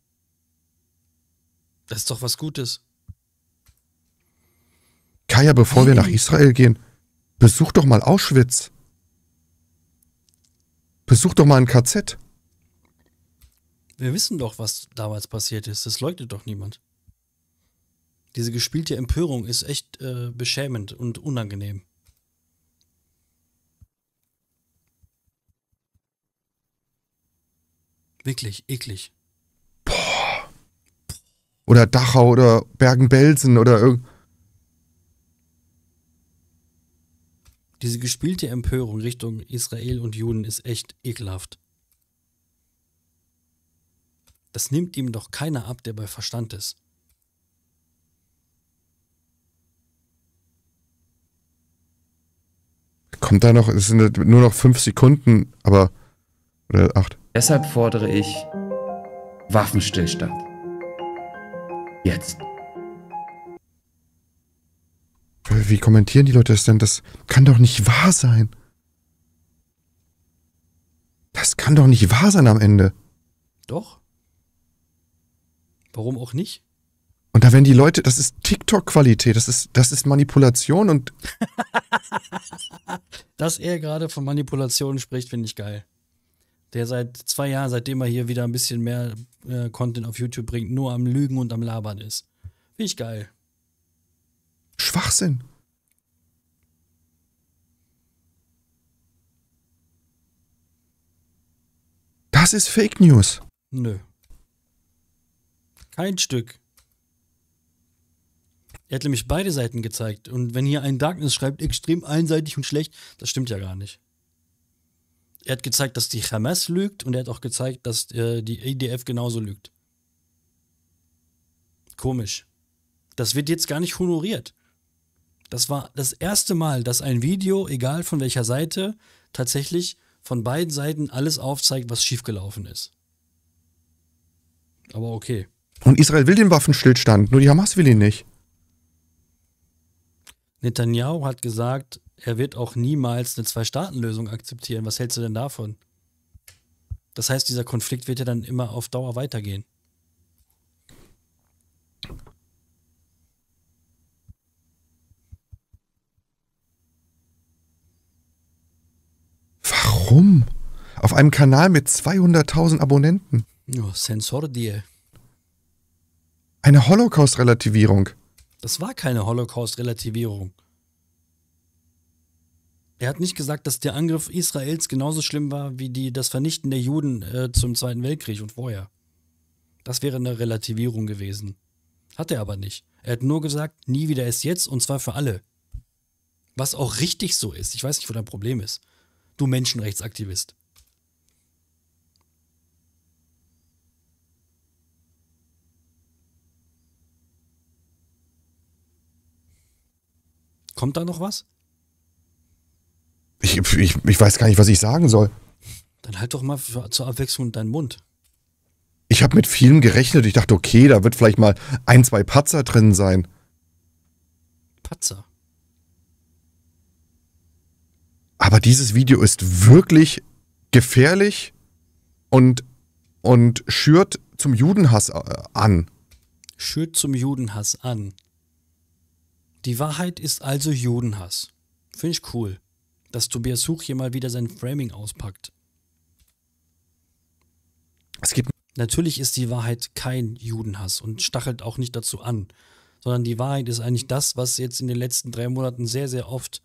Das ist doch was Gutes. Kaya, bevor wir nach Israel gehen, besuch doch mal Auschwitz. Besuch doch mal ein KZ. Wir wissen doch, was damals passiert ist. Das leugnet doch niemand. Diese gespielte Empörung ist echt äh, beschämend und unangenehm. Wirklich, eklig. Boah. Oder Dachau oder Bergen-Belsen oder irgend. Diese gespielte Empörung Richtung Israel und Juden ist echt ekelhaft. Das nimmt ihm doch keiner ab, der bei Verstand ist. Kommt da noch, es sind nur noch fünf Sekunden, aber. Oder acht. Deshalb fordere ich Waffenstillstand. Jetzt. Wie kommentieren die Leute das denn? Das kann doch nicht wahr sein. Das kann doch nicht wahr sein am Ende. Doch. Warum auch nicht? Und da werden die Leute, das ist TikTok-Qualität, das ist, das ist Manipulation und. Dass er gerade von Manipulation spricht, finde ich geil. Der seit zwei Jahren, seitdem er hier wieder ein bisschen mehr äh, Content auf YouTube bringt, nur am Lügen und am Labern ist. Finde ich geil. Schwachsinn. Das ist Fake News. Nö. Kein Stück. Er hat nämlich beide Seiten gezeigt. Und wenn hier ein Darkness schreibt, extrem einseitig und schlecht, das stimmt ja gar nicht. Er hat gezeigt, dass die Hamas lügt und er hat auch gezeigt, dass äh, die IDF e genauso lügt. Komisch. Das wird jetzt gar nicht honoriert. Das war das erste Mal, dass ein Video, egal von welcher Seite, tatsächlich von beiden Seiten alles aufzeigt, was schiefgelaufen ist. Aber okay. Und Israel will den Waffenstillstand, nur die Hamas will ihn nicht. Netanyahu hat gesagt, er wird auch niemals eine Zwei-Staaten-Lösung akzeptieren. Was hältst du denn davon? Das heißt, dieser Konflikt wird ja dann immer auf Dauer weitergehen. Warum? Auf einem Kanal mit 200.000 Abonnenten. Oh, Sensor dir. Eine Holocaust-Relativierung. Das war keine Holocaust-Relativierung. Er hat nicht gesagt, dass der Angriff Israels genauso schlimm war wie die, das Vernichten der Juden äh, zum Zweiten Weltkrieg und vorher. Das wäre eine Relativierung gewesen. Hat er aber nicht. Er hat nur gesagt, nie wieder ist jetzt und zwar für alle. Was auch richtig so ist. Ich weiß nicht, wo dein Problem ist. Du Menschenrechtsaktivist. Kommt da noch was? Ich, ich, ich weiß gar nicht, was ich sagen soll. Dann halt doch mal für, zur Abwechslung deinen Mund. Ich habe mit vielem gerechnet. Ich dachte, okay, da wird vielleicht mal ein, zwei Patzer drin sein. Patzer? Aber dieses Video ist wirklich gefährlich und, und schürt zum Judenhass äh, an. Schürt zum Judenhass an. Die Wahrheit ist also Judenhass. Finde ich cool, dass Tobias Huch hier mal wieder sein Framing auspackt. Es gibt Natürlich ist die Wahrheit kein Judenhass und stachelt auch nicht dazu an, sondern die Wahrheit ist eigentlich das, was jetzt in den letzten drei Monaten sehr, sehr oft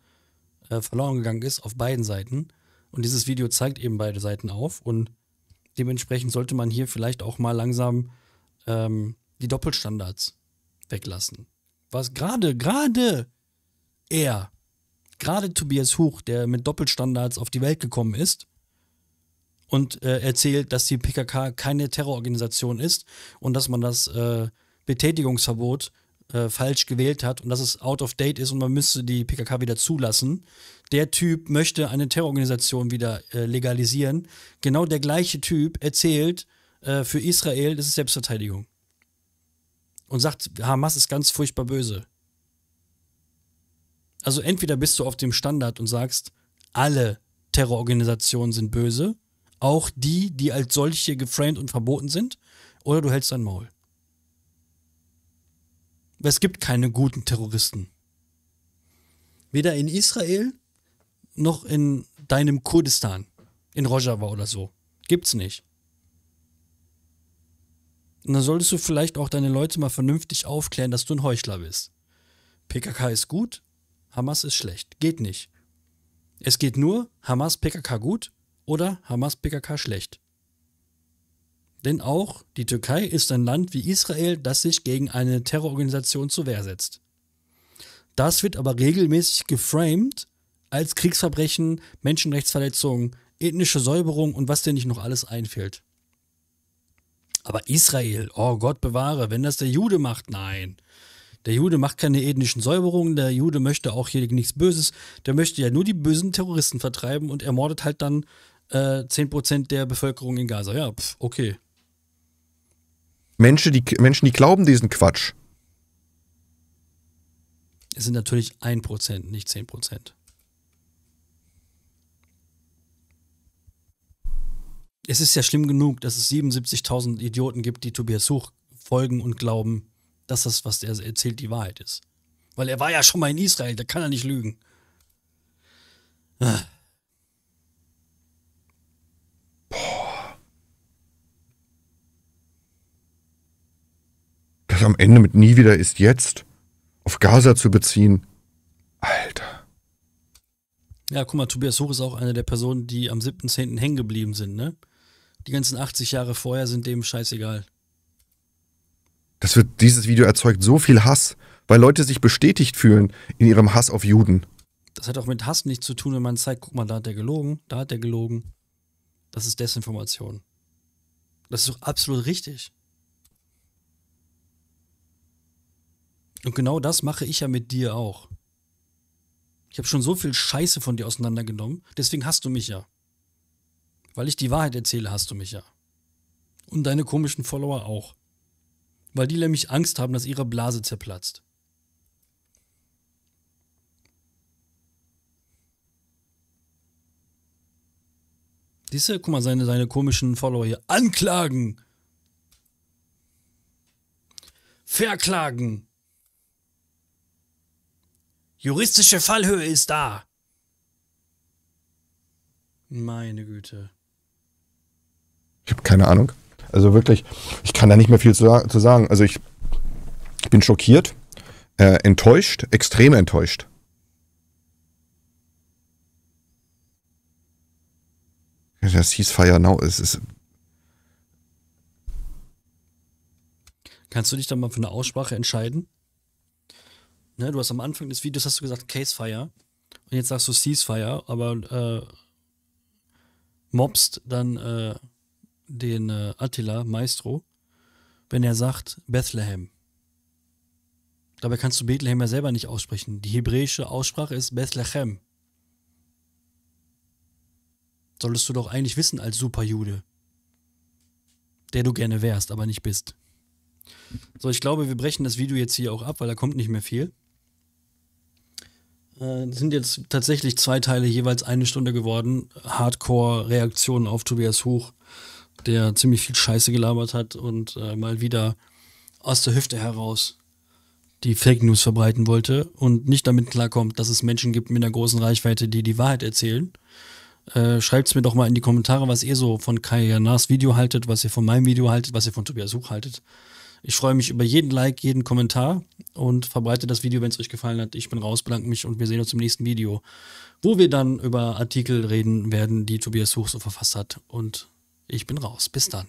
äh, verloren gegangen ist auf beiden Seiten. Und dieses Video zeigt eben beide Seiten auf und dementsprechend sollte man hier vielleicht auch mal langsam ähm, die Doppelstandards weglassen was gerade, gerade er, gerade Tobias Huch, der mit Doppelstandards auf die Welt gekommen ist und äh, erzählt, dass die PKK keine Terrororganisation ist und dass man das äh, Betätigungsverbot äh, falsch gewählt hat und dass es out of date ist und man müsste die PKK wieder zulassen. Der Typ möchte eine Terrororganisation wieder äh, legalisieren. Genau der gleiche Typ erzählt, äh, für Israel das ist es Selbstverteidigung und sagt, Hamas ist ganz furchtbar böse. Also entweder bist du auf dem Standard und sagst, alle Terrororganisationen sind böse, auch die, die als solche geframed und verboten sind, oder du hältst dein Maul. Es gibt keine guten Terroristen. Weder in Israel noch in deinem Kurdistan, in Rojava oder so. Gibt's nicht. Und dann solltest du vielleicht auch deine Leute mal vernünftig aufklären, dass du ein Heuchler bist. PKK ist gut, Hamas ist schlecht. Geht nicht. Es geht nur Hamas PKK gut oder Hamas PKK schlecht. Denn auch die Türkei ist ein Land wie Israel, das sich gegen eine Terrororganisation zur Wehr setzt. Das wird aber regelmäßig geframed als Kriegsverbrechen, Menschenrechtsverletzungen, ethnische Säuberung und was dir nicht noch alles einfällt. Aber Israel, oh Gott bewahre, wenn das der Jude macht, nein. Der Jude macht keine ethnischen Säuberungen, der Jude möchte auch hier nichts Böses, der möchte ja nur die bösen Terroristen vertreiben und ermordet halt dann äh, 10% der Bevölkerung in Gaza. Ja, pf, okay. Menschen die, Menschen, die glauben diesen Quatsch. Es sind natürlich 1%, nicht 10%. es ist ja schlimm genug, dass es 77.000 Idioten gibt, die Tobias Huch folgen und glauben, dass das, was er erzählt, die Wahrheit ist. Weil er war ja schon mal in Israel, da kann er nicht lügen. Boah. Das am Ende mit nie wieder ist jetzt auf Gaza zu beziehen. Alter. Ja, guck mal, Tobias Hoch ist auch eine der Personen, die am 7.10. hängen geblieben sind, ne? Die ganzen 80 Jahre vorher sind dem scheißegal. Das wird, dieses Video erzeugt so viel Hass, weil Leute sich bestätigt fühlen in ihrem Hass auf Juden. Das hat auch mit Hass nichts zu tun, wenn man zeigt, guck mal, da hat der gelogen, da hat der gelogen. Das ist Desinformation. Das ist doch absolut richtig. Und genau das mache ich ja mit dir auch. Ich habe schon so viel Scheiße von dir auseinandergenommen, deswegen hast du mich ja. Weil ich die Wahrheit erzähle, hast du mich ja. Und deine komischen Follower auch. Weil die nämlich Angst haben, dass ihre Blase zerplatzt. Siehst du, guck mal, seine, seine komischen Follower hier. Anklagen! Verklagen! Juristische Fallhöhe ist da! Meine Güte. Ich habe keine Ahnung. Also wirklich, ich kann da nicht mehr viel zu, zu sagen. Also ich bin schockiert, äh, enttäuscht, extrem enttäuscht. Das hieß Fire Now. Es ist Kannst du dich dann mal für eine Aussprache entscheiden? Ne, du hast am Anfang des Videos hast du gesagt Casefire und jetzt sagst du Ceasefire, aber äh, mobst dann äh, den äh, Attila Maestro, wenn er sagt Bethlehem. Dabei kannst du Bethlehem ja selber nicht aussprechen. Die hebräische Aussprache ist Bethlehem. Solltest du doch eigentlich wissen als Superjude, der du gerne wärst, aber nicht bist. So, ich glaube, wir brechen das Video jetzt hier auch ab, weil da kommt nicht mehr viel. Äh, sind jetzt tatsächlich zwei Teile jeweils eine Stunde geworden. Hardcore-Reaktionen auf Tobias Hoch der ziemlich viel Scheiße gelabert hat und äh, mal wieder aus der Hüfte heraus die Fake News verbreiten wollte und nicht damit klarkommt, dass es Menschen gibt mit einer großen Reichweite, die die Wahrheit erzählen. Äh, Schreibt es mir doch mal in die Kommentare, was ihr so von Kai Janars Video haltet, was ihr von meinem Video haltet, was ihr von Tobias Such haltet. Ich freue mich über jeden Like, jeden Kommentar und verbreite das Video, wenn es euch gefallen hat. Ich bin raus, bedanke mich und wir sehen uns im nächsten Video, wo wir dann über Artikel reden werden, die Tobias Such so verfasst hat und ich bin raus. Bis dann.